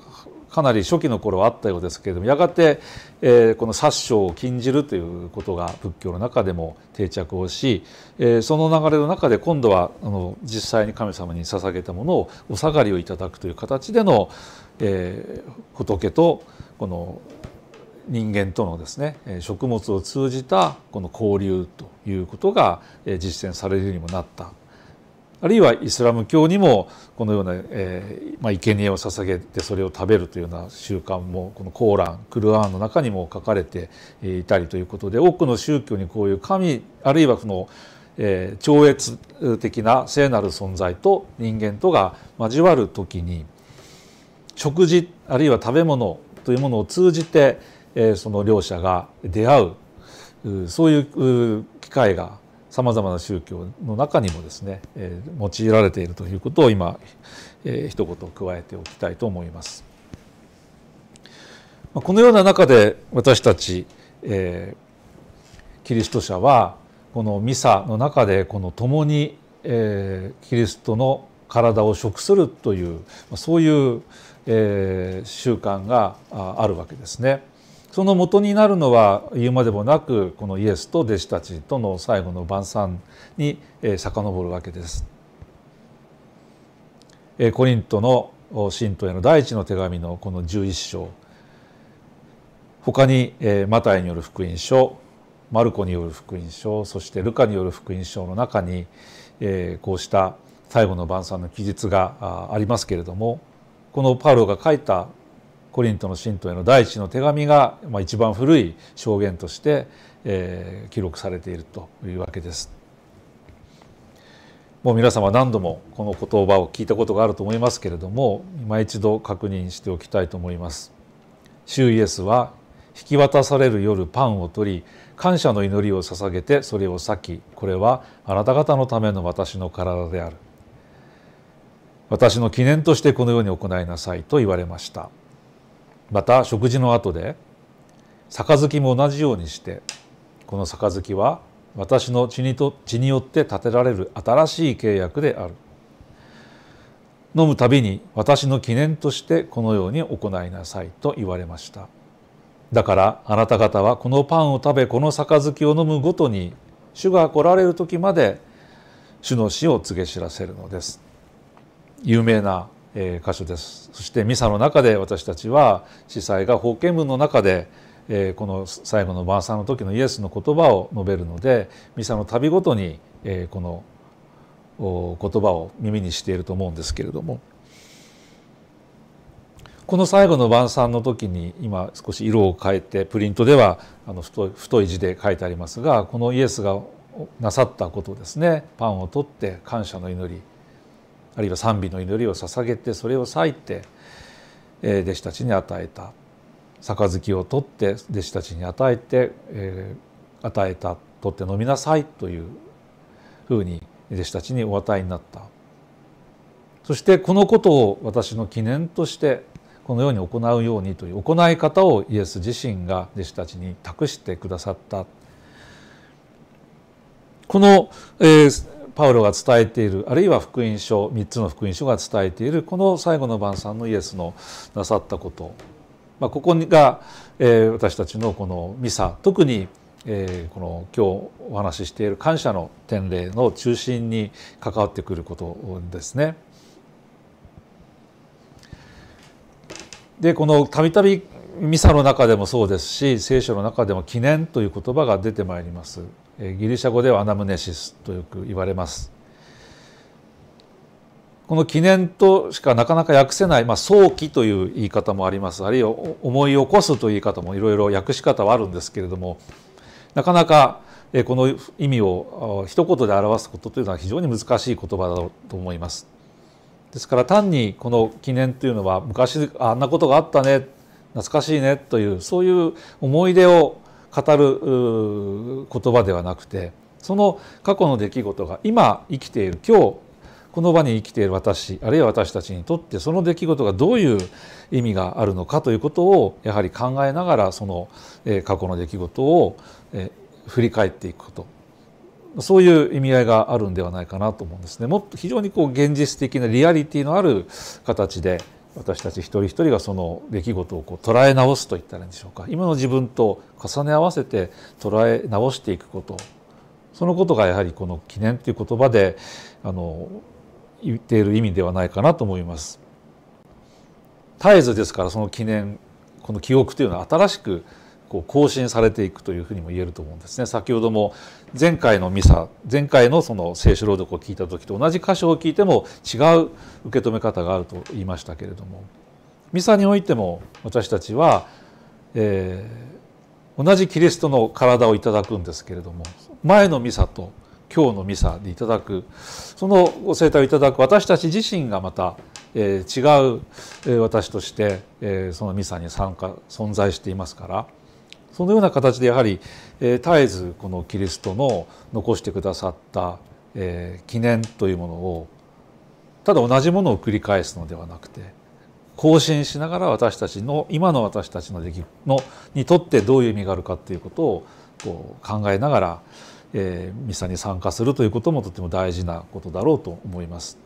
かなり初期の頃はあったようですけれどもやがて、えー、この殺生を禁じるということが仏教の中でも定着をし、えー、その流れの中で今度はあの実際に神様に捧げたものをお下がりをいただくという形での、えー、仏とこの人間とのですね食物を通じたこの交流ということが実践されるようにもなったあるいはイスラム教にもこのような、えーまあ、生贄を捧げてそれを食べるというような習慣もこのコーランクルアーンの中にも書かれていたりということで多くの宗教にこういう神あるいはこの、えー、超越的な聖なる存在と人間とが交わる時に食事あるいは食べ物というものを通じて、えー、その両者が出会うそういう機会がさまざまな宗教の中にもですね、え用いられているということを今、え一言加えておきたいと思います。このような中で私たち、えキリスト者はこのミサの中でこの共に、えキリストの体を食するというそういう、え習慣があるわけですね。その元になるのは言うまでもなくこのイエスと弟子たちとの最後の晩餐に遡るわけです。コリントの信徒への第一の手紙のこの11章他にマタイによる福音書マルコによる福音書そしてルカによる福音書の中にこうした最後の晩餐の記述がありますけれどもこのパウロが書いたコリントの信徒への第一の手紙が、まあ、一番古い証言として、え記録されているというわけです。もう皆様何度もこの言葉を聞いたことがあると思いますけれども今一度確認しておきたいと思います。主イエスは引き渡される夜パンを取り感謝の祈りを捧げてそれを裂きこれはあなた方のための私の体である私の記念としてこのように行いなさいと言われました。また食事の後で杯も同じようにしてこの杯は私の血にと血によって立てられる新しい契約である飲むたびに私の記念としてこのように行いなさいと言われましただからあなた方はこのパンを食べこの杯を飲むごとに主が来られる時まで主の死を告げ知らせるのです有名なえ箇所ですそしてミサの中で私たちは司祭が法建文の中で、えこの最後の晩餐の時のイエスの言葉を述べるのでミサの旅ごとに、えこの言葉を耳にしていると思うんですけれどもこの最後の晩餐の時に今少し色を変えてプリントではあの太い字で書いてありますがこのイエスがなさったことですねパンを取って感謝の祈りあるいは賛美の祈りを捧げてそれを割いて弟子たちに与えた杯を取って弟子たちに与えて、え与えた取って飲みなさいというふうに弟子たちにお与えになったそしてこのことを私の記念としてこのように行うようにという行い方をイエス自身が弟子たちに託してくださったこの、えー、パウロが伝えているあるいは福音書3つの福音書が伝えているこの最後の晩餐のイエスのなさったこと、まあ、ここが、えー、私たちのこのミサ特に、えー、この今日お話ししている感謝の典礼の中心に関わってくることですね。でこのたびたびミサの中でもそうですし聖書の中でも記念という言葉が出てまいります。ギリシャ語ではアナムネシスとよく言われますこの記念としかなかなか訳せない、まあ、早期という言い方もありますあるいは思い起こすという言い方もいろいろ訳し方はあるんですけれどもなかなかこの意味を一言で表すことというのは非常に難しい言葉だと思います。ですから単にこの記念というのは昔あんなことがあったね懐かしいねというそういう思い出を語る言葉ではなくてその過去の出来事が今生きている今日この場に生きている私あるいは私たちにとってその出来事がどういう意味があるのかということをやはり考えながらその過去の出来事を振り返っていくことそういう意味合いがあるんではないかなと思うんですね。もっと非常にこう現実的なリアリティのある形で私たち一人一人がその出来事をこう捉え直すといったらいいんでしょうか今の自分と重ね合わせて捉え直していくことそのことがやはりこの「記念」という言葉であの言っている意味ではないかなと思います。絶えずですからその記念この記憶というのは新しくこう更新されていくというふうにも言えると思うんですね先ほども前回のミサ前回のその聖書朗読を聞いた時と同じ箇所を聞いても違う受け止め方があると言いましたけれどもミサにおいても私たちは、えー、同じキリストの体をいただくんですけれども前のミサと今日のミサでいただくそのご生態をいただく私たち自身がまたえ違う、え私として、えそのミサに参加存在していますからそのような形でやはり、えー、絶えずこのキリストの残してくださった、えー、記念というものをただ同じものを繰り返すのではなくて更新しながら私たちの今の私たちの出来のにとってどういう意味があるかっていうことをこう考えながら、えー、ミサに参加するということもとても大事なことだろうと思います。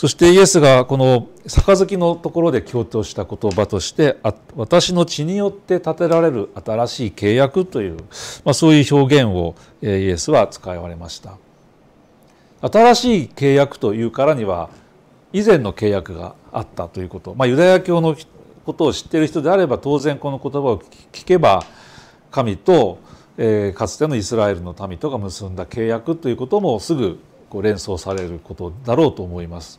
そしてイエスがこの杯のところで強調した言葉として「私の血によって建てられる新しい契約」という、まあ、そういう表現をイエスは使われました。新しい契約というからには以前の契約があったということ、まあ、ユダヤ教のことを知っている人であれば当然この言葉を聞けば神と、えー、かつてのイスラエルの民とが結んだ契約ということもすぐこう連想されることだろうと思います。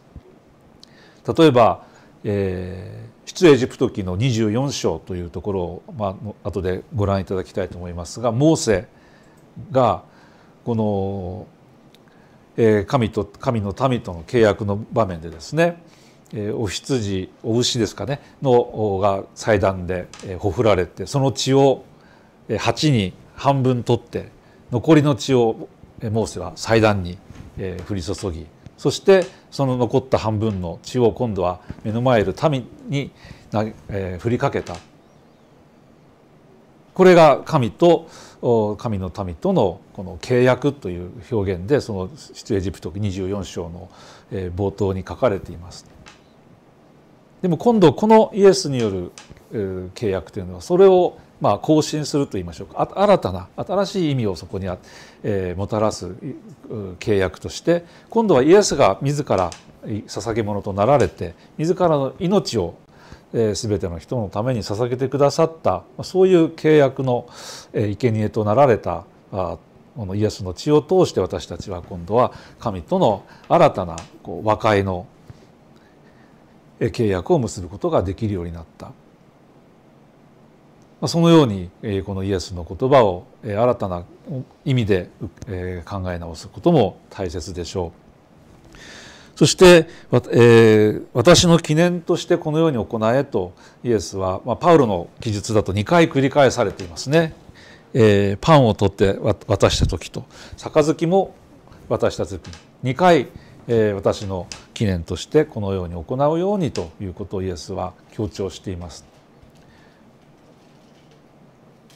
例えば、えー、出エジプト記の24章というところを、まあ後でご覧いただきたいと思いますがモーセがこの、えー、神と神の民との契約の場面でですね、えー、お羊お牛ですかねのが祭壇で、えー、ほふられてその血を鉢に半分取って残りの血をモーセは祭壇に、え降り注ぎそしてその残った半分の血を今度は目の前いる民に、え振りかけたこれが神と神の民とのこの契約という表現でその出エジプト24章の冒頭に書かれています。でも今度このイエスによる契約というのはそれをまあ、更新すると言いましょうか新たな新しい意味をそこにあ、えー、もたらす契約として今度はイエスが自ら捧げ物となられて自らの命をえー、全ての人のために捧げてくださったそういう契約の、えー、生贄となられたあこのイエスの血を通して私たちは今度は神との新たなこう和解の契約を結ぶことができるようになったそのようにこのイエスの言葉を新たな意味で考え直すことも大切でしょう。そして「私の記念としてこのように行え」とイエスは、まパウロの記述だと2回繰り返されていますね。えパンを取って渡した時と杯も渡した時に2回、え私の記念としてこのように行うようにということをイエスは強調しています。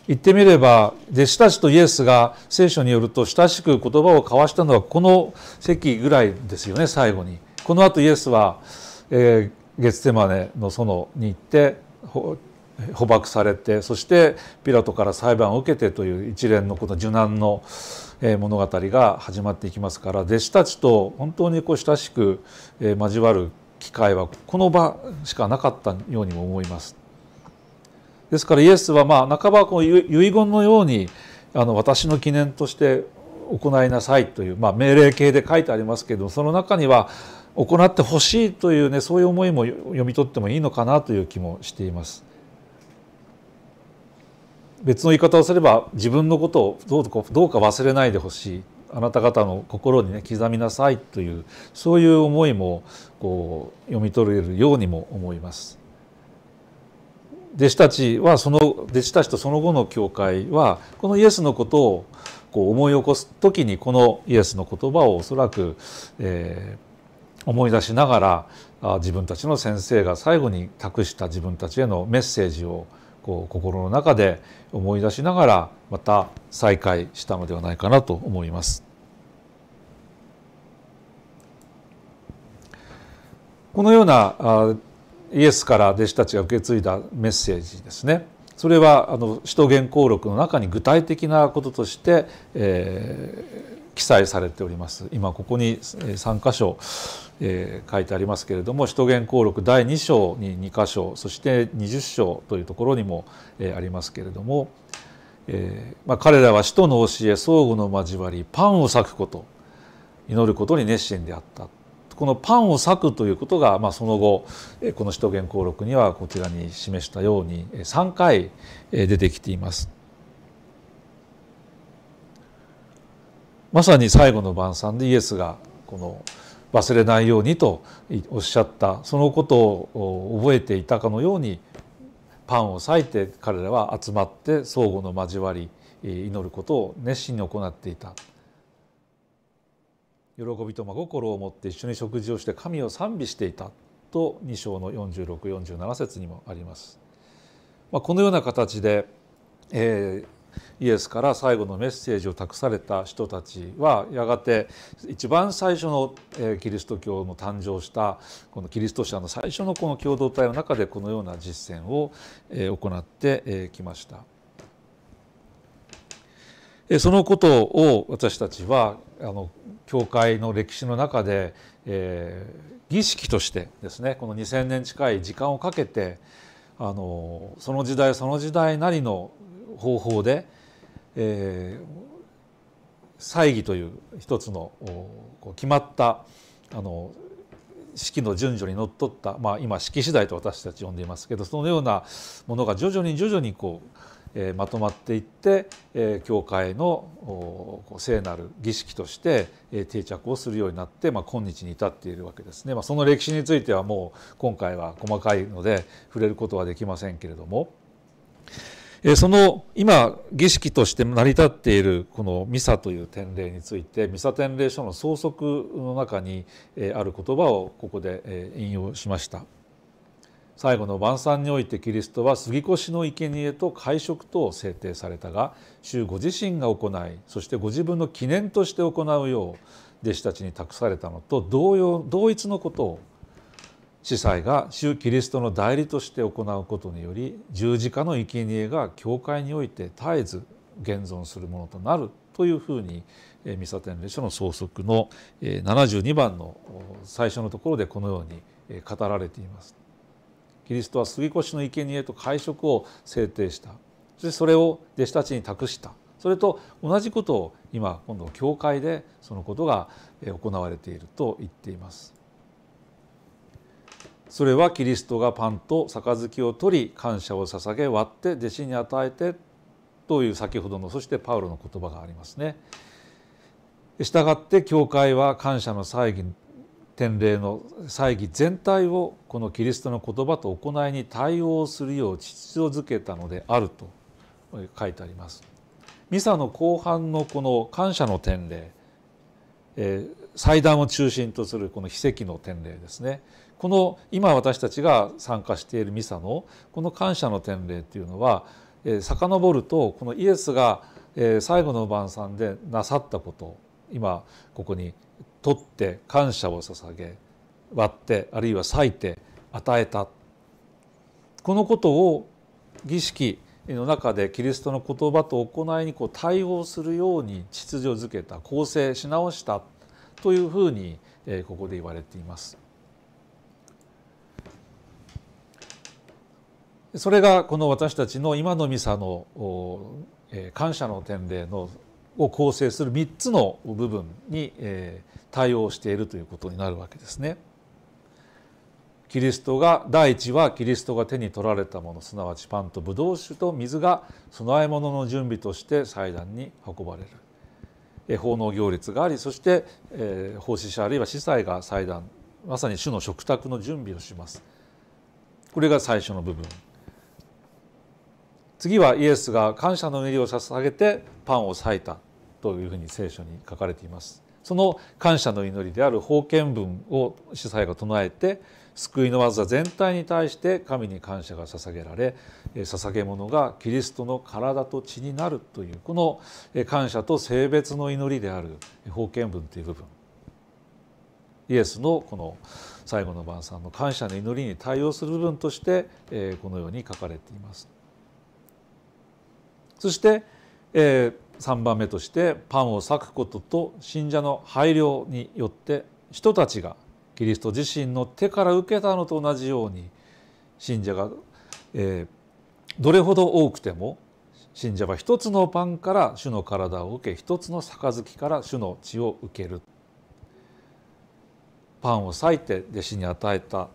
言ってみれば弟子たちとイエスが聖書によると親しく言葉を交わしたのはこの席ぐらいですよね最後に。このあとイエスは、えー、ゲツテマネの園に行って捕獲されてそしてピラトから裁判を受けてという一連のこの受難の物語が始まっていきますから弟子たちと本当にこう親しく交わる機会はこの場しかなかったようにも思います。ですからイエスはまあ半ばこう遺言のようにあの私の記念として行いなさいという、まあ、命令形で書いてありますけれどもその中には行ってほしいというねそういう思いも読み取ってもいいのかなという気もしています。別の言い方をすれば自分のことをどうか忘れないでほしいあなた方の心にね刻みなさいというそういう思いもこう読み取れるようにも思います。弟子たちはその弟子たちとその後の教会はこのイエスのことをこう思い起こす時にこのイエスの言葉をおそらく、えー、思い出しながら自分たちの先生が最後に託した自分たちへのメッセージをこう心の中で思い出しながらまた再会したのではないかなと思います。このようなイエスから弟子たちが受け継いだメッセージですねそれはあの使徒言行録の中に具体的なこととして、えー、記載されております今ここに3箇所、えー、書いてありますけれども使徒原稿録第2章に2箇所そして20章というところにも、えー、ありますけれども、えーまあ、彼らは使徒の教え相互の交わりパンを裂くこと祈ることに熱心であったこのパンを裂くということが、まあ、その後この「使徒言行録」にはこちらに示したように3回出てきています。まさに最後の晩餐でイエスがこの忘れないようにとおっしゃったそのことを覚えていたかのようにパンを裂いて彼らは集まって相互の交わり祈ることを熱心に行っていた。喜びと真心を持って一緒に食事をして神を賛美していたと2章の4647節にもあります。まあ、このような形で、えー、イエスから最後のメッセージを託された人たちはやがて一番最初の、キリスト教の誕生したこのキリスト者の最初のこの共同体の中でこのような実践を、行ってきました。そのことを私たちはあの教会の歴史の中で、えー、儀式としてですねこの2,000年近い時間をかけてあのその時代その時代なりの方法で、えー、祭儀という一つの決まったあの式の順序にのっとった、まあ、今式次第と私たち呼んでいますけどそのようなものが徐々に徐々にこうまとまっていって教会の聖なる儀式として定着をするようになって、まあ、今日に至っているわけですね、まあ、その歴史についてはもう今回は細かいので触れることはできませんけれどもその今儀式として成り立っているこのミサという典礼についてミサ典礼書の総則の中にある言葉をここで引用しました。最後の晩餐においてキリストは杉越の生贄と会食とを制定されたが主ご自身が行いそしてご自分の記念として行うよう弟子たちに託されたのと同様同一のことを司祭が主キリストの代理として行うことにより十字架の生贄が教会において絶えず現存するものとなるというふうにミサ天ン書の創則の72番の最初のところでこのように語られています。キリストは杉越の生贄と会食を制定したそしてそれを弟子たちに託したそれと同じことを今今度教会でそのことが行われていると言っています。それはキリストがパンと杯を取り感謝を捧げ割って弟子に与えてという先ほどのそしてパウロの言葉がありますね。したがって教会は感謝の祭儀天霊の祭儀全体をこのキリストの言葉と行いに対応するよう秩序づけたのであると書いてあります。ミサの後半のこの感謝の典礼、えー、祭壇を中心とするこの秘跡の典礼ですねこの今私たちが参加しているミサのこの感謝の典礼というのは、えー、遡るとこのイエスが、えー、最後の晩餐でなさったこと今ここに取って感謝を捧げ割ってあるいは裂いて与えたこのことを儀式の中でキリストの言葉と行いにこう対応するように秩序づけた構成し直したというふうにここで言われています。それがこの私たちの今のミサの感謝の典礼のを構成する3つの部分に、えー、対応しているということになるわけですね。キリストが第一はキリストが手に取られたものすなわちパンとブドウ酒と水が供え物の準備として祭壇に運ばれる奉納行列がありそして、え奉仕者あるいは司祭が祭壇まさに主の食卓の準備をしますこれが最初の部分次はイエスが感謝の祈りを捧げてパンを裂いたというふうに聖書に書かれていますその感謝の祈りである封建文を司祭が唱えて救いの技全体に対して神に感謝が捧げられ捧げ物がキリストの体と血になるというこの感謝と性別の祈りである封建文という部分イエスのこの最後の晩餐の感謝の祈りに対応する部分としてこのように書かれています。そして、えー3番目としてパンを裂くことと信者の配慮によって人たちがキリスト自身の手から受けたのと同じように信者が、えー、どれほど多くても信者は一つのパンから主の体を受け一つの杯から主の血を受けるパンを裂いて弟子に与えた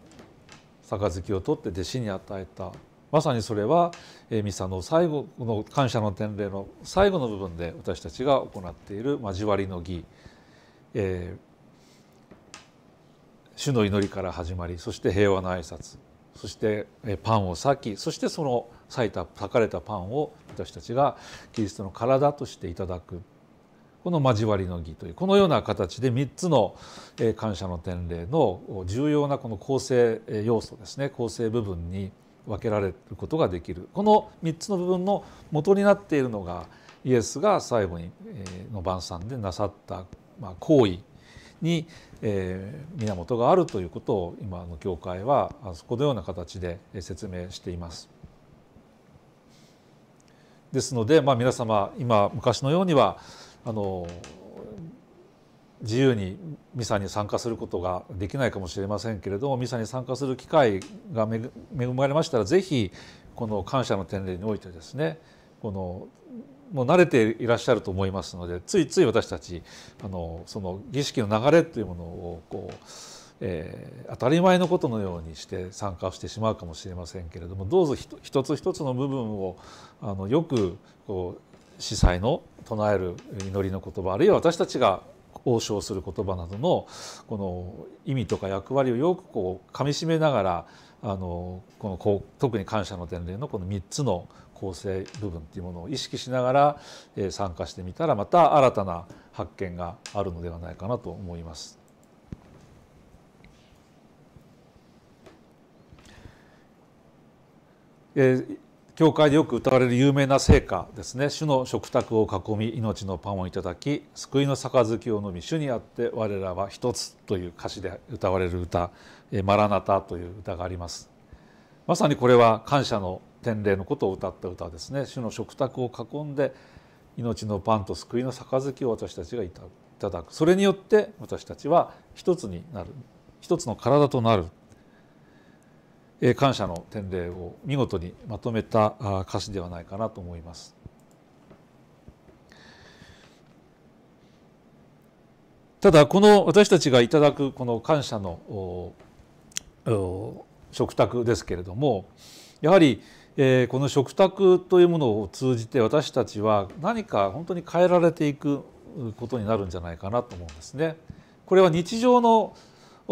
杯を取って弟子に与えたまさにそれはミサの最後の感謝の典礼の最後の部分で私たちが行っている交わりの儀、えー、主の祈りから始まりそして平和の挨拶そしてパンを裂きそしてその裂いた裂かれたパンを私たちがキリストの体としていただくこの交わりの儀というこのような形で3つの感謝の典礼の重要なこの構成要素ですね構成部分に分けられることができるこの3つの部分の元になっているのがイエスが最後にの晩餐でなさった行為に源があるということを今の教会はこのような形で説明しています。ですので、まあ、皆様今昔のようにはあの自由にミサに参加することができないかもしれませんけれどもミサに参加する機会が恵まれましたら是非この感謝の典礼においてですねこのもう慣れていらっしゃると思いますのでついつい私たちあのその儀式の流れというものをこう、えー、当たり前のことのようにして参加をしてしまうかもしれませんけれどもどうぞ一つ一つの部分をあのよくこう司祭の唱える祈りの言葉あるいは私たちが交渉する言葉などのこの意味とか役割をよくこうかみしめながらあのこのこう特に感謝の伝令のこの3つの構成部分っていうものを意識しながら、え参加してみたらまた新たな発見があるのではないかなと思います。えー教会でよく歌われる有名な聖歌ですね「主の食卓を囲み命のパンをいただき救いの杯を飲み主にあって我らは一つ」という歌詞で歌われる歌「マラナタ」という歌がありますまさにこれは感謝の典礼のことを歌った歌ですね主の食卓を囲んで命のパンと救いの杯を私たちがいただくそれによって私たちは一つになる一つの体となるえ感謝の典礼を見事にまとめた歌詞ではないかなと思います。ただこの私たちがいただくこの感謝の食卓ですけれどもやはり、えこの食卓というものを通じて私たちは何か本当に変えられていくことになるんじゃないかなと思うんですね。これは日常の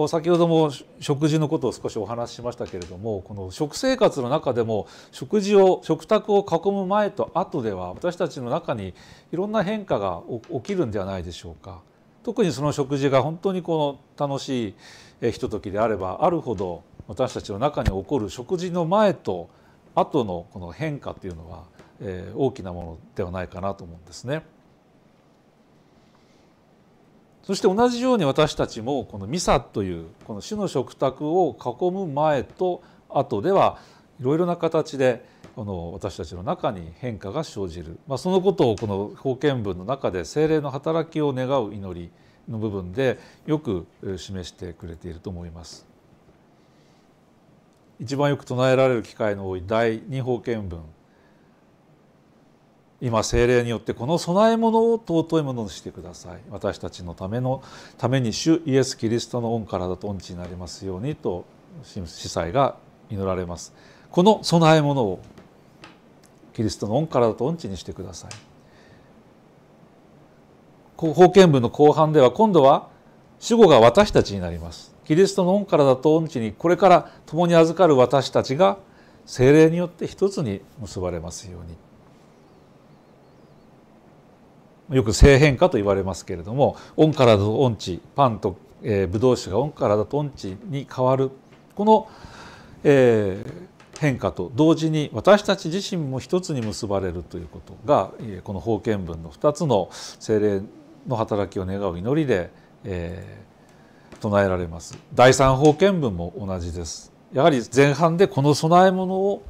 先ほども食事のことを少しお話ししましたけれどもこの食生活の中でも食事を食卓を囲む前と後では私たちの中にいろんな変化が起きるんではないでしょうか。特にその食事が本当にこの楽しいひとときであればあるほど私たちの中に起こる食事の前と後のこの変化っていうのは、え大きなものではないかなと思うんですね。そして同じように私たちもこのミサというこの主の食卓を囲む前と後ではいろいろな形でこの私たちの中に変化が生じる、まあ、そのことをこの封建文の中で精霊の働きを願う祈りの部分でよく示してくれていると思います。一番よく唱えられる機会の多い第二封建文今聖霊によってこの備え物を尊いものにしてください私たちのためのために主イエス・キリストの御体と恩知になりますようにと司祭が祈られますこの備え物をキリストの御体と恩知にしてください封建文の後半では今度は主語が私たちになりますキリストの御体と恩知にこれから共に預かる私たちが聖霊によって一つに結ばれますようによく性変化と言われますけれどもオンからだと温地パンと、えー、ブドウ酒がオンからだとンチに変わるこの、えー、変化と同時に私たち自身も一つに結ばれるということがこの封建文の2つの精霊の働きを願う祈りで、えー、唱えられます。第三封建文も同じですやはり前半でこの供え物を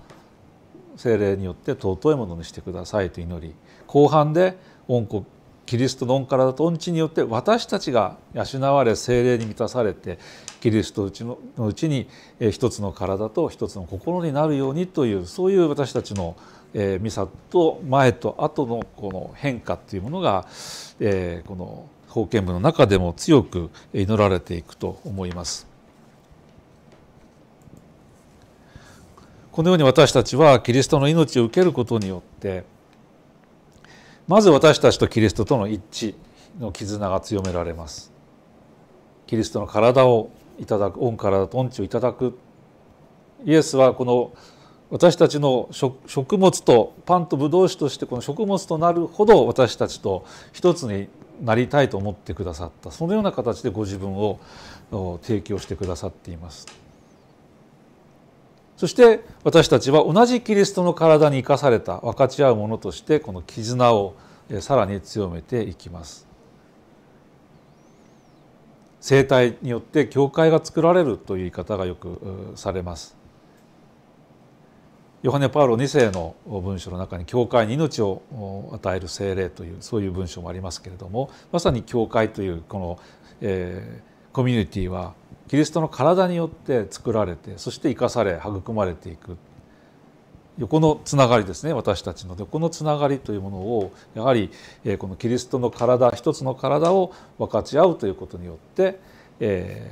精霊によって尊いものにしてくださいと祈り後半で御子キリストの恩からと恩知によって私たちが養われ精霊に満たされてキリストのうちに一つの体と一つの心になるようにというそういう私たちのミサと前と後のこの変化というものがこの封建部の中でも強く祈られていくと思います。このように私たちはキリストの命を受けることによってまず私たちとキリストとの一致の絆が強められますキリストの体をいただくか体と恩知をいただくイエスはこの私たちの食物とパンとブドウ酒としてこの食物となるほど私たちと一つになりたいと思ってくださったそのような形でご自分を提供してくださっています。そして私たちは同じキリストの体に生かされた分かち合うものとしてこの絆をさらに強めていきます。生体によって教会が作られるという言い方がよくされます。ヨハネ・パウロ2世の文書の中に教会に命を与える精霊というそういう文章もありますけれどもまさに教会というこの、えー、コミュニティはキリストの体によって作られてそして生かされ育まれていく横のつながりですね私たちの横のつながりというものをやはりこのキリストの体一つの体を分かち合うということによって、え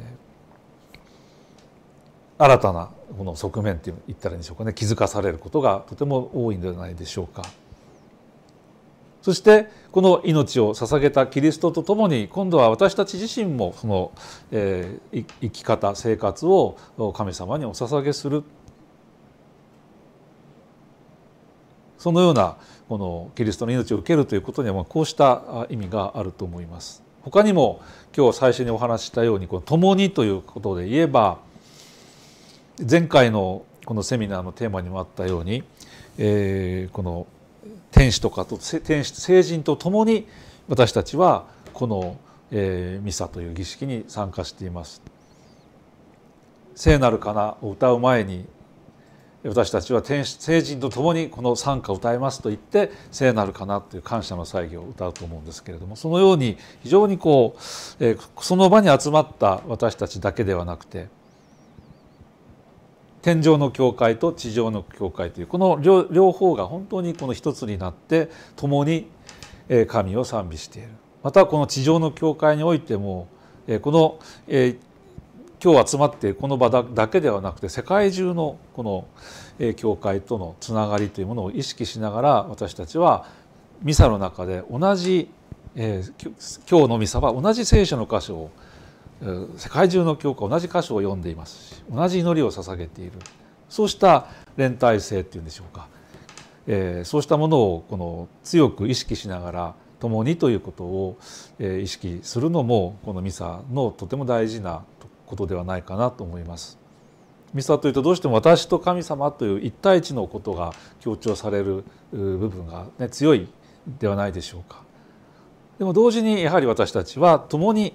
ー、新たなこの側面って言ったらいいんでしょうかね気づかされることがとても多いんではないでしょうか。そしてこの命を捧げたキリストとともに今度は私たち自身もその、えー、生き方生活を神様にお捧げするそのようなこのキリストの命を受けるということにはこうした意味があると思います。他にも今日最初にお話ししたようにこの「共に」ということで言えば前回のこのセミナーのテーマにもあったように、えー、この「天使とかと天使聖人ともに私たちはこの、えー、ミサという儀式に参加しています。聖なるかなを歌う前に私たちは天使聖人と共にこの賛歌を歌いますと言って聖なるかなという感謝の祭儀を歌うと思うんですけれどもそのように非常にこう、えその場に集まった私たちだけではなくて天上の教会と地上の教会というこの両方が本当にこの一つになって共に神を賛美しているまたこの地上の教会においてもこの今日集まっているこの場だけではなくて世界中のこの教会とのつながりというものを意識しながら私たちはミサの中で同じ今日のミサは同じ聖書の箇所を世界中の教科同じ箇所を読んでいますし同じ祈りを捧げているそうした連帯性っていうんでしょうか、えー、そうしたものをこの強く意識しながら共にということを、え意識するのもこのミサのとても大事なことではないかなと思います。ミサというとどうしても私と神様という一対一のことが強調される部分が、ね、強いではないでしょうか。でも同時にやはり私たちは共に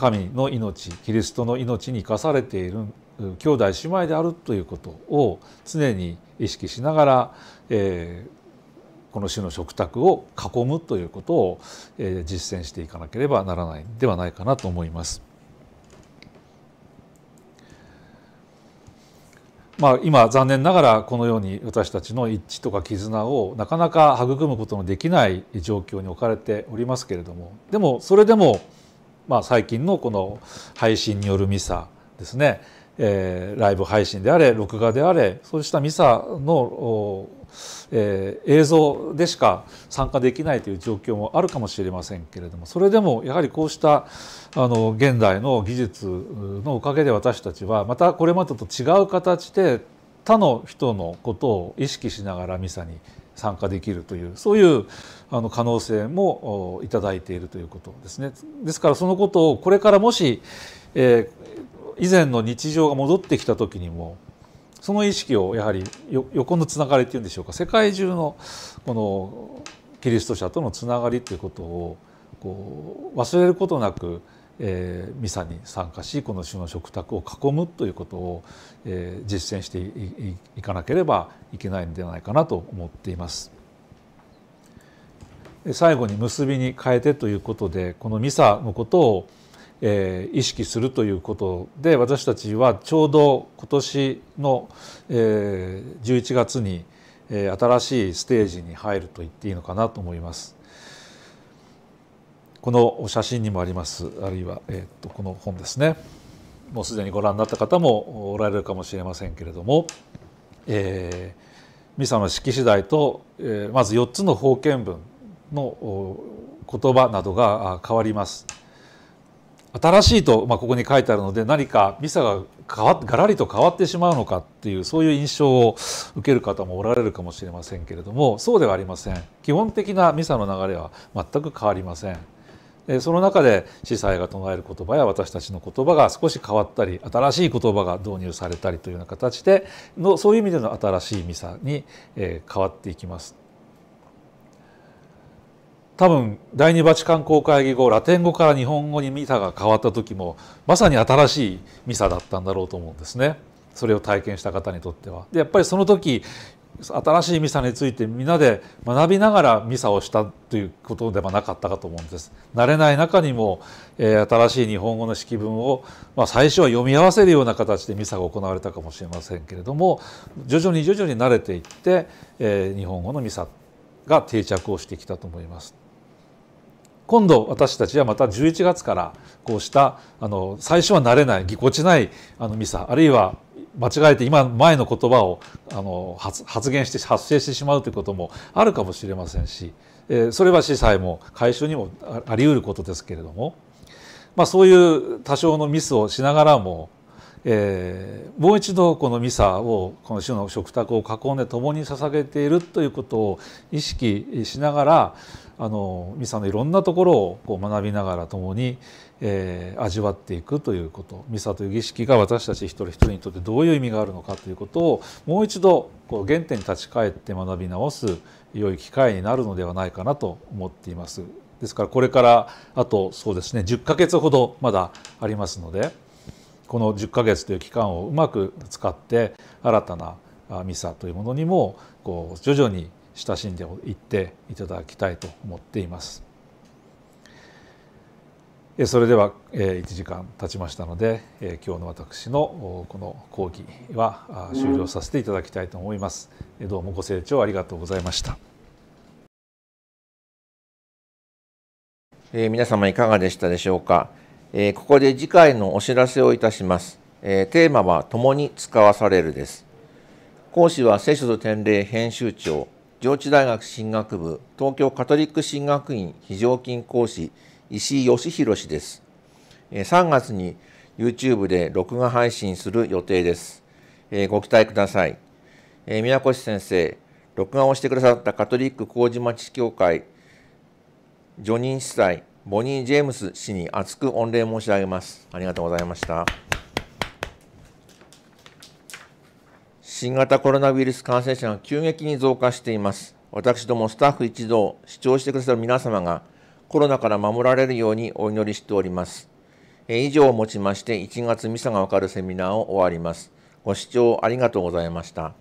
神の命キリストの命に生かされている兄弟姉妹であるということを常に意識しながら、えー、この種の食卓を囲むということを、えー、実践していかなければならないではないかなと思います。まあ、今残念ながらこのように私たちの一致とか絆をなかなか育むことのできない状況に置かれておりますけれどもでもそれでもまあ、最近のこの配信によるミサですね、えー、ライブ配信であれ録画であれそうしたミサの、えー、映像でしか参加できないという状況もあるかもしれませんけれどもそれでもやはりこうしたあの現代の技術のおかげで私たちはまたこれまでと違う形で他の人のことを意識しながらミサに参加できるというそういうあの可能性もだいているということですね。ですからそのことをこれからもし、えー、以前の日常が戻ってきた時にもその意識をやはり横のつながりっていうんでしょうか世界中のこのキリスト者とのつながりということをこう忘れることなくえー、ミサに参加しこの主の食卓を囲むということを、えー、実践していかなければいけないんではないかなと思っています。最後に結びに変えてということでこのミサのことを、えー、意識するということで私たちはちょうど今年の、えー、11月に新しいステージに入ると言っていいのかなと思います。この写真にもありますあるいは、えー、とこの本ですねもうすでにご覧になった方もおられるかもしれませんけれども、えー、ミサの式次第と、えー、まず4つの封建文の言葉などが変わります。新しいと、まあ、ここに書いてあるので何かミサが変わがらりと変わってしまうのかっていうそういう印象を受ける方もおられるかもしれませんけれどもそうではありません基本的なミサの流れは全く変わりません。その中で司祭が唱える言葉や私たちの言葉が少し変わったり新しい言葉が導入されたりというような形でのそういう意味での新しいミサに変わっていきます。多分第二バチカン公会議後ラテン語から日本語にミサが変わった時もまさに新しいミサだったんだろうと思うんですね。それを体験した方にとっては。でやっぱりその時新しいミサについてみんなで学びながらミサをしたということではなかったかと思うんです。慣れない中にも、えー、新しい日本語の式文を、まあ、最初は読み合わせるような形でミサが行われたかもしれませんけれども徐々に徐々に慣れていって、えー、日本語のミサが定着をしてきたと思います。今度私たちはまた11月からこうしたあの最初は慣れないぎこちないあのミサあるいは間違えて今前の言葉をあの発言して発生してしまうということもあるかもしれませんし、えー、それは司祭も改修にもあり得ることですけれども、まあ、そういう多少のミスをしながらも、えー、もう一度このミサをこの主の食卓を囲んで共に捧げているということを意識しながらあのミサのいろんなところをこう学びながら共にえー、味わっていくということミサという儀式が私たち一人一人にとってどういう意味があるのかということをもう一度こう原点に立ち返って学び直す良い機会になるのではないかなと思っています。ですからこれからあとそうですね10ヶ月ほどまだありますのでこの10ヶ月という期間をうまく使って新たなミサというものにもこう徐々に親しんでいっていただきたいと思っています。それでは1時間経ちましたので今日の私のこの講義は終了させていただきたいと思います。どうもご清聴ありがとうございました。え皆様いかがでしたでしょうか、えここで次回のお知らせをいたします、えテーマは共に使わされるです講師は聖書と典礼編集長上智大学進学部東京カトリック神学院非常勤講師石井義弘氏です。3月に YouTube で録画配信する予定です。ご期待ください。宮越先生、録画をしてくださったカトリック麹町協会、ジ任ニー司祭、ボニー・ジェームス氏に厚く御礼申し上げます。ありがとうございました。新型コロナウイルス感染者が急激に増加しています。私どもスタッフ一同、視聴してくださる皆様が、コロナから守られるようにお祈りしております。以上をもちまして1月ミサがわかるセミナーを終わります。ご視聴ありがとうございました。